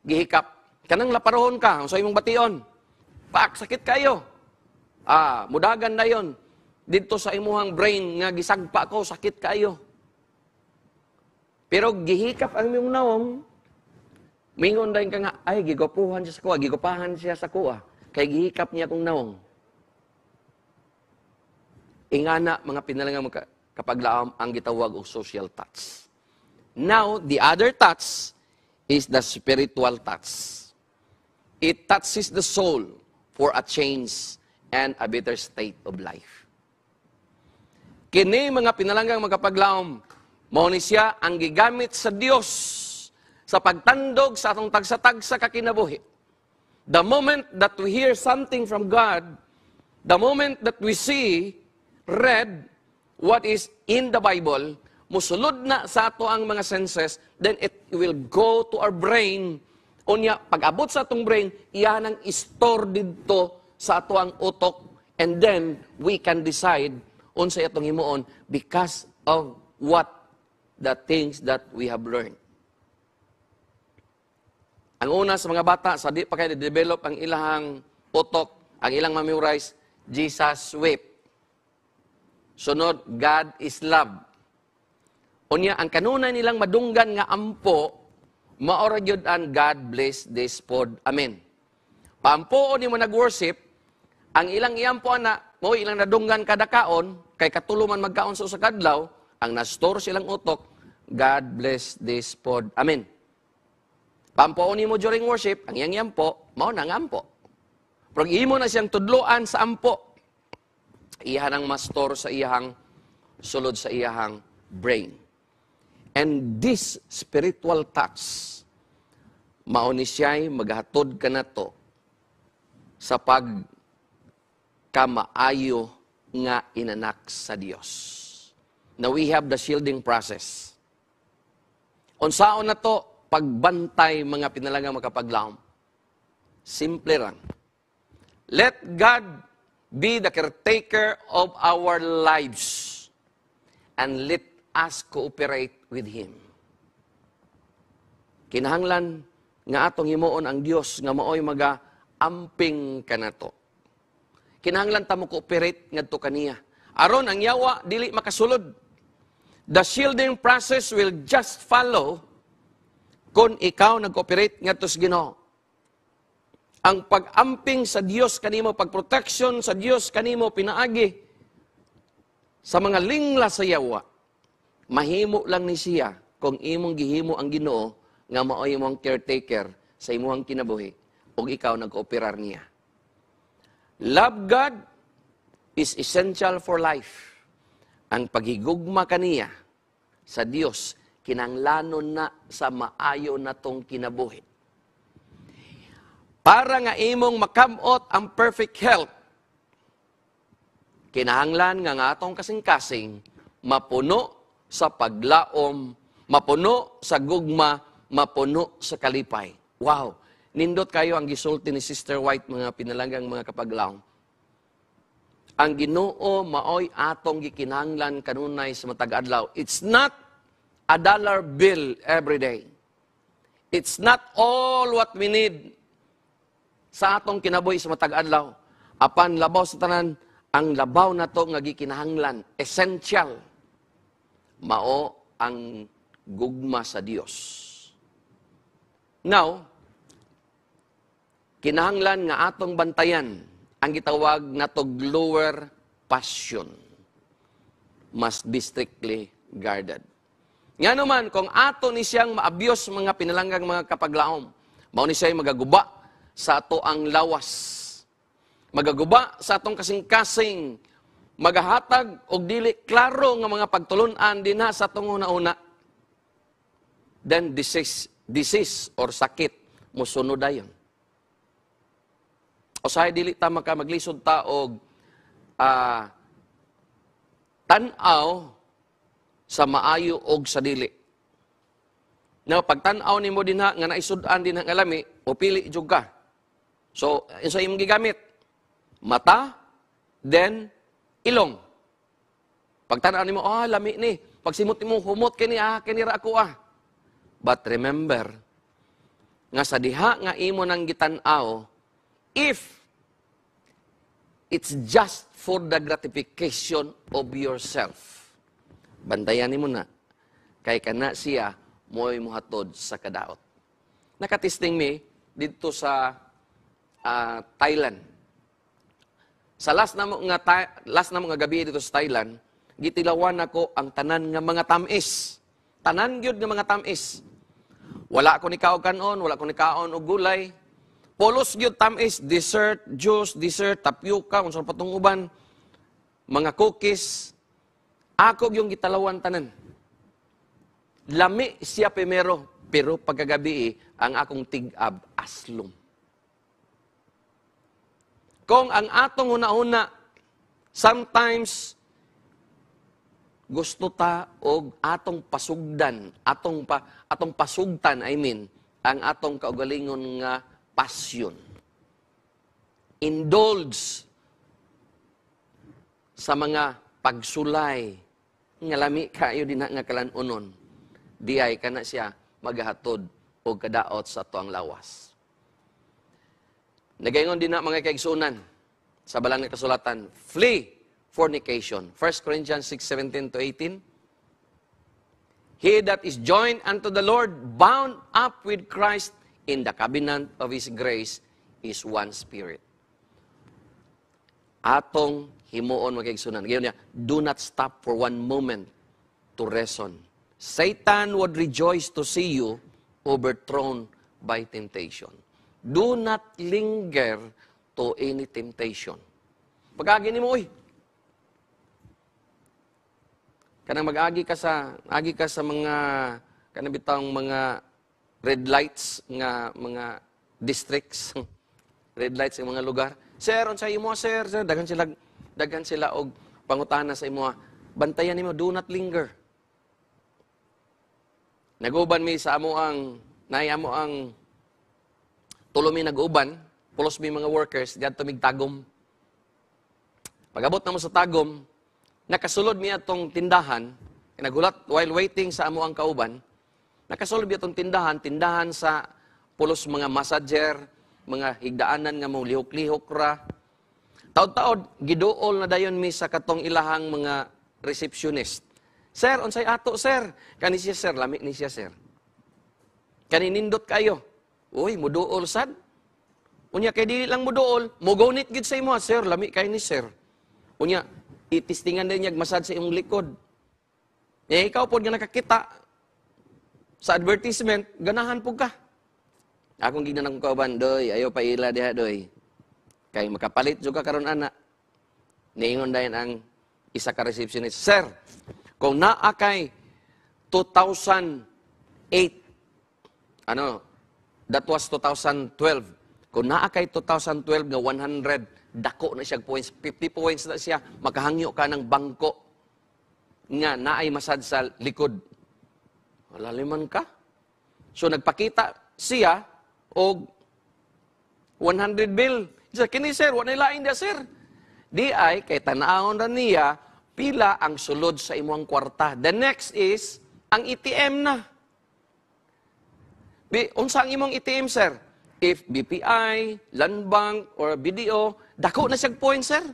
gihikap. Kanang laparohon ka, ang sa imong bation. Pak, sakit kayo. Ah, mudagan na yon. Dito sa imuhang brain nga gisagpa ko, sakit kayo. Pero gihikap ang imong nawong, mingon dahin ka nga, ay, gigopuhan siya sa kuha, gigopahan siya sa kuha. Kay gihikap niya kong nawong. Ingana, mga pinalangan mo, kapaglaam, ang gitawag og social touch. Now, the other touch is the spiritual touch. It touches the soul for a change and a better state of life. Kini mga pinalanggang magkapaglaom, mao ni siya ang gigamit sa Dios sa pagtandog sa atong tagsatag sa kakinabuhi. The moment that we hear something from God, the moment that we see, read, what is in the Bible, musulod na sa ato ang mga senses, then it will go to our brain Unya, pag-abot sa atong brain, iyan ang store dito sa ato utok. And then, we can decide unsay atong himuon because of what the things that we have learned. Ang una sa mga bata, sa di pa kayo develop ang ilang utok, ang ilang memorize, Jesus sweep. Sunod, God is love. Unya, ang kanunay nilang madunggan nga ampo, Maura yun ang God bless this pod. Amen. Pampuo ni mo nag-worship, ang ilang iyan po na, mo ilang nadunggan kada kaon, kay katuluman magkaon sa usakadlaw, ang nastor silang utok, God bless this pod. Amen. Pampuo ni mo during worship, ang iyang iyan po, mao na ngampo. po. Pero imo na siyang tudloan sa ampo. Iyan ang mastor sa iyang sulod sa iyang brain. And this spiritual tax, mao siya'y maghatod ka na to sa pag kamaayo nga inanak sa Dios. Now we have the shielding process. Unsaon na to pagbantay mga pinalaga makapaglaom. Simple lang. Let God be the caretaker of our lives and let us cooperate with Him. Kinahanglan nga atong himuon ang Dios nga maoy maga amping kanato. Kinahanglan ta mo cooperate ngadto kaniya. Aron ang yawa dili makasulod. The shielding process will just follow kung ikaw nag-cooperate ngadto sa Ginoo. Ang pag-amping sa Dios kanimo, pagprotection sa Dios kanimo pinaagi sa mga lingla sa yawa Mahimo lang ni siya kung imong gihimo ang Ginoo nga mao imong caretaker sa imong kinabuhi ug ikaw nag ooperar niya. Love God is essential for life. Ang paghigugma kaniya sa Dios kinanglanon na sa maayo na tong kinabuhi. Para nga imong makamot ang perfect health, kinahanglan nga nga atong kasing-kasing mapuno sa paglaom, mapuno sa gugma, mapuno sa kalipay. Wow! Nindot kayo ang gisulti ni Sister White, mga pinalagang mga kapaglaom. Ang ginoo maoy atong gikinanglan kanunay sa matag adlaw. It's not a dollar bill every day. It's not all what we need sa atong kinabuhi sa matag adlaw. Apan labaw sa tanan, ang labaw na to nga gikinahanglan, essential mao ang gugma sa Dios. Now, kinahanglan nga atong bantayan ang gitawag na to lower passion. Must be strictly guarded. Nga naman, kung ato ni siyang maabyos mga pinalanggang mga kapaglaom, mao ni siya'y magaguba sa ato ang lawas. Magaguba sa atong kasing-kasing magahatag og dili klaro nga mga pagtulun-an dinha sa tungo na una then disease disease or sakit ayon. O usahay dili ta maka maglisod ta og uh, tan-aw sa maayo og sa dili na pagtan-aw nimo dinha nga naisud-an din ang alami, mopili jud ka so unsa imong gigamit mata then ilong. Pagtanaan nimo, ah, oh, lami ni. Pagsimot nimo, humot kini ah, kinira ako ah. But remember, nga sa diha nga imo nang gitan-aw, if it's just for the gratification of yourself, bantayan nimo na, kay kana siya, mo'y muhatod sa kadaot. Nakatisting me, dito sa uh, Thailand sa last na mga, ta- last na mga gabi dito sa Thailand, gitilawan ako ang tanan nga mga tamis. Tanan gyud nga mga tamis. Wala ko ni kaog kanon, wala ko ni kaon og gulay. Polos gyud tamis, dessert, juice, dessert, tapioca, unsa patong uban, mga cookies. Ako yung gitalawan tanan. Lami siya pimero, pero pagkagabi eh, ang akong tigab aslom. Kung ang atong una-una, sometimes, gusto ta og atong pasugdan, atong, pa, atong pasugtan, I mean, ang atong kaugalingon nga pasyon. Indulge sa mga pagsulay nga lami kayo din nga kalanunon. Di ay kana siya maghatod o kadaot sa tuang lawas. Nagayon din na mga kaigsunan sa balang ng kasulatan, flee fornication. 1 Corinthians 6:17 to 18. He that is joined unto the Lord, bound up with Christ in the covenant of His grace, is one spirit. Atong himuon mga kaigsunan. Gayon niya, do not stop for one moment to reason. Satan would rejoice to see you overthrown by temptation. Do not linger to any temptation. Pag-agi ni mo, uy, kanang mag-agi ka sa, agi ka sa mga, kanang bitang mga red lights, nga mga districts, red lights ng mga lugar. Sir, on imo, sir, sir, daghan sila, daghan sila og pangutana sa imo, bantayan nimo, do not linger. Naguban mi sa amo ang, nay amo ang tulo mi nag-uban, pulos mi mga workers, diyan to migtagom. Pagabot na mo sa tagom, nakasulod mi atong tindahan, nagulat while waiting sa amo ang kauban, nakasulod mi atong tindahan, tindahan sa pulos mga massager, mga higdaanan nga mo lihok-lihok ra. Taod-taod, giduol na dayon mi sa katong ilahang mga receptionist. Sir, unsay ato, sir? Kani siya, sir. Lami ni siya, sir. Kaninindot kayo. Uy, muduol sad. Unya, kay dili lang muduol, mugunit gid sa imo, ah, sir, lami kay ni sir. Unya, itistingan din niya masad sa imong likod. Eh, ikaw po nga nakakita sa advertisement, ganahan po ka. Akong ginanang kauban, doy, ayaw pa ila diha, doy. Kay makapalit juga karon ana. Niingon dayon ang isa ka receptionist, Sir, kung naa kay 2008, ano, That was 2012. Kung naa kay 2012 nga 100, dako na siya points, 50 points na siya, makahangyo ka ng bangko nga naay masad sa likod. Malaliman ka. So nagpakita siya og 100 bill. Sa kini sir, wala lain dia sir. Di ay kay tanahon na niya pila ang sulod sa imong kwarta. The next is ang ATM na. Bi, unsang imong ATM, sir? If BPI, Land Bank, or BDO, dako na siya point, sir.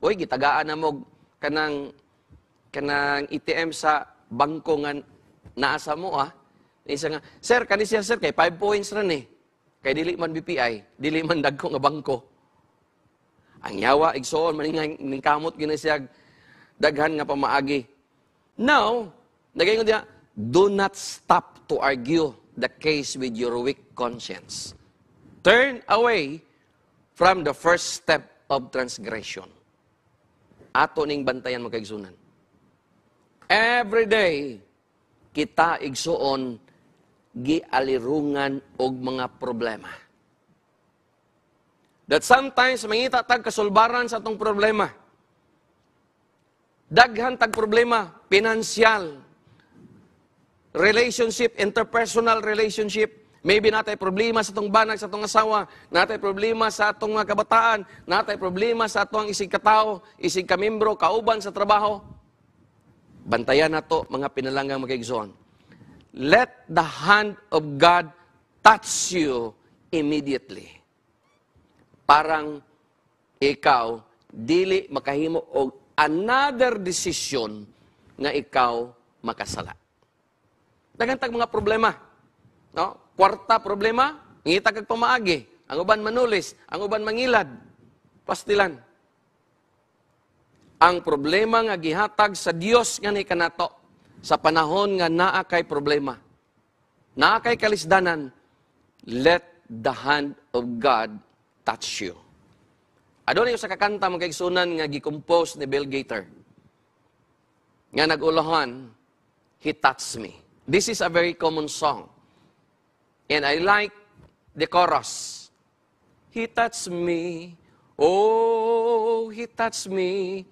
Uy, gitagaan na mo kanang, kanang ATM sa bangko nga naasa mo, ah. Isa nga, sir, kani siya, sir, kay 5 points ran eh. Kay dili man BPI, dili man dagko nga bangko. Ang yawa, igsoon, maning ningkamot gina siya daghan nga pamaagi. Now, nagayon diya, do not stop to argue the case with your weak conscience. Turn away from the first step of transgression. Ato ning bantayan magkaigsunan. Every day, kita igsuon gialirungan og mga problema. That sometimes mangita tag kasulbaran sa atong problema. Daghan tag problema, pinansyal, relationship, interpersonal relationship, Maybe natay problema sa itong banag, sa itong asawa, natay problema sa itong mga kabataan, natay problema sa itong isig katao, isig kamimbro, kauban sa trabaho. Bantayan nato mga pinalangang magigsoon. Let the hand of God touch you immediately. Parang ikaw, dili makahimo og another decision nga ikaw makasala. Daghang tag mga problema. No? Kwarta problema, ngita kag pamaagi. Ang uban manulis, ang uban mangilad. Pastilan. Ang problema nga gihatag sa Dios nga ni kanato sa panahon nga naa kay problema. Naa kay kalisdanan, let the hand of God touch you. Adunay usa ka kanta mga kaigsunan nga gikompose ni Bill Gator. Nga nagulahan, He touched me. This is a very common song. And I like the chorus. He touched me, oh, he touched me,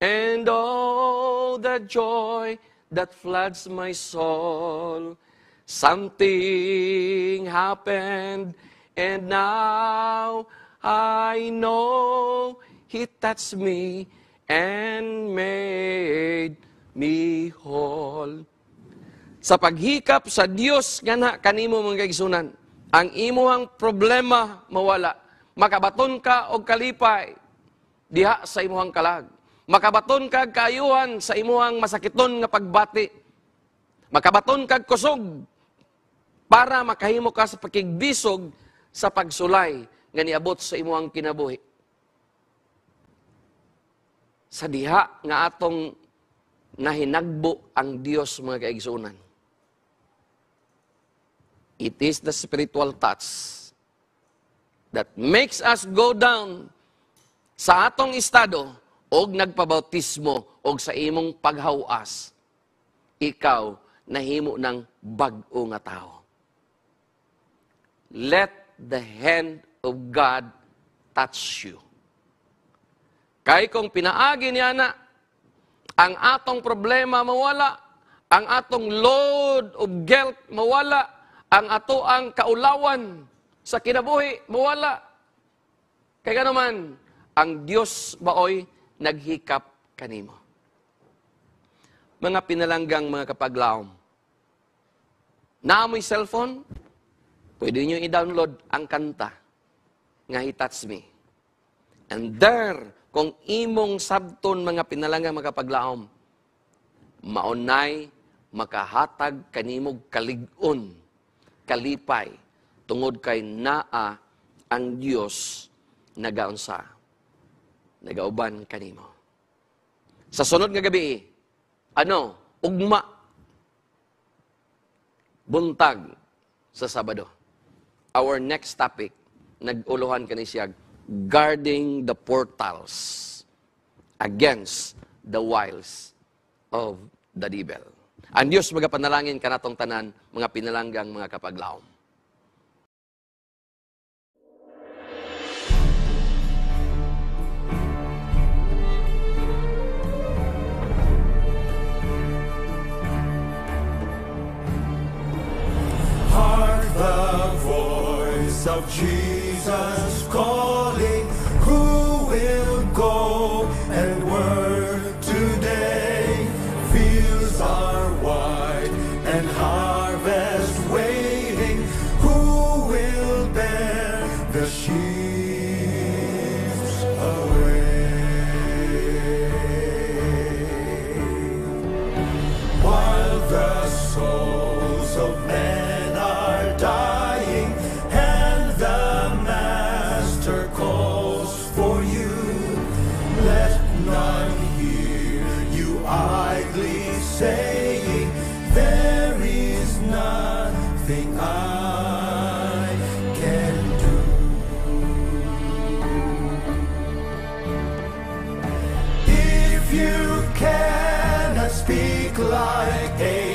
and oh, the joy that floods my soul. Something happened, and now I know He touched me and made me whole sa paghikap sa Dios nga na kanimo mga kaigsunan. Ang imuhang problema mawala. Makabaton ka og kalipay diha sa imuhang kalag. Makabaton ka kayuhan sa imuhang masakiton nga pagbati. Makabaton ka kusog para makahimo ka sa pakigbisog sa pagsulay nga niabot sa imuhang kinabuhi. Sa diha nga atong nahinagbo ang Dios mga kaigsunan. It is the spiritual touch that makes us go down sa atong estado og nagpabautismo og sa imong paghawas ikaw nahimo ng bag-o nga tao let the hand of God touch you kay kung pinaagi niya na ang atong problema mawala ang atong load of guilt mawala ang ato ang kaulawan sa kinabuhi, mawala. Kaya naman, ang Diyos baoy naghikap kanimo. Mga pinalanggang mga kapaglaom, naamoy cellphone, pwede nyo i-download ang kanta nga He Touch Me. And there, kung imong sabton mga pinalanggang mga kapaglaom, maunay makahatag kanimog kalig-on kalipay tungod kay naa ang Dios nagaunsa nagauban kanimo sa sunod nga gabi ano ugma buntag sa Sabado our next topic naguluhan kani siya guarding the portals against the wiles of the devil ang Diyos magapanalangin kanatong tanan, mga pinalanggang mga kapaglaom. the voice of Jesus. If you cannot speak like a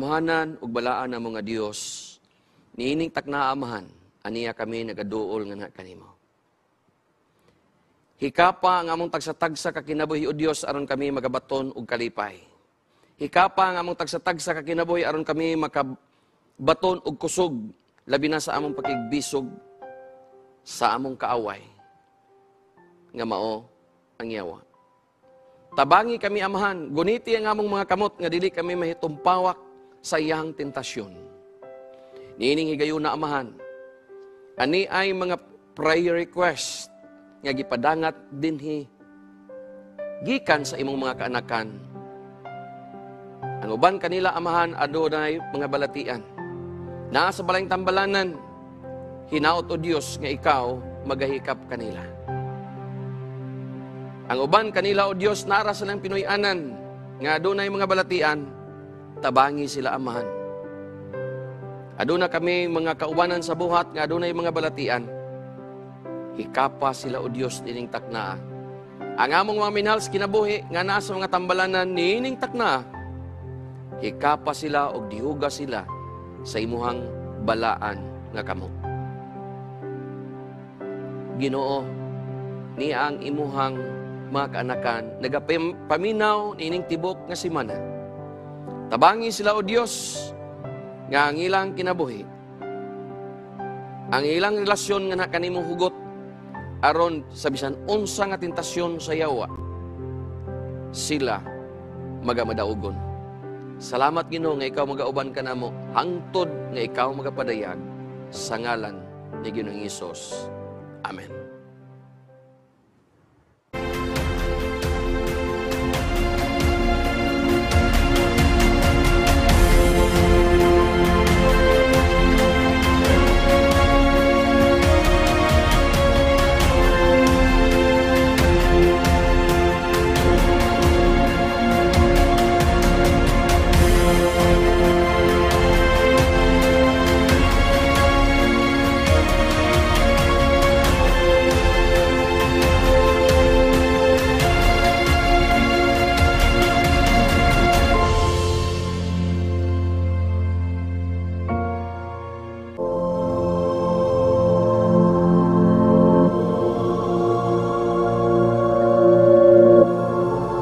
Amhanan ug balaan ang mga Dios. Niining takna amahan, aniya kami nagaduol nga kanimo. Hikapa nga among tagsa-tagsa kakinabuhi o Dios aron kami magabaton og kalipay. Hikapa nga among tagsa-tagsa kakinabuhi aron kami makabaton og kusog labi na sa among pakigbisog sa among kaaway nga mao ang yawa. Tabangi kami amahan, guniti ang among mga kamot nga dili kami mahitumpawak sa iyang tentasyon. Niining higayon na amahan, ani ay mga prayer request nga gipadangat dinhi gikan sa imong mga kaanakan. Ang uban kanila amahan adunay mga balatian. Na sa balay tambalanan, hinaot o Dios nga ikaw magahikap kanila. Ang uban kanila o Dios nara sa lang anan nga adunay mga balatian, tabangi sila amahan. Aduna kami mga kauwanan sa buhat, nga adunay mga balatian. Hikapa sila o Dios nining takna. Ang among mga minhal kinabuhi, nga nasa mga tambalanan nining takna. Hikapa sila o dihuga sila sa imuhang balaan nga kamo. Ginoo, ni ang imuhang mga kaanakan, nagapaminaw nining tibok nga simana Tabangi sila o Diyos nga ang ilang kinabuhi. Ang ilang relasyon nga kanimong hugot aron sa bisan unsa nga tentasyon sa yawa sila magamadaugon. Salamat Ginoo nga ikaw magauban ka namo hangtod nga ikaw magapadayag sa ngalan ni Ginoong Hesus. Amen.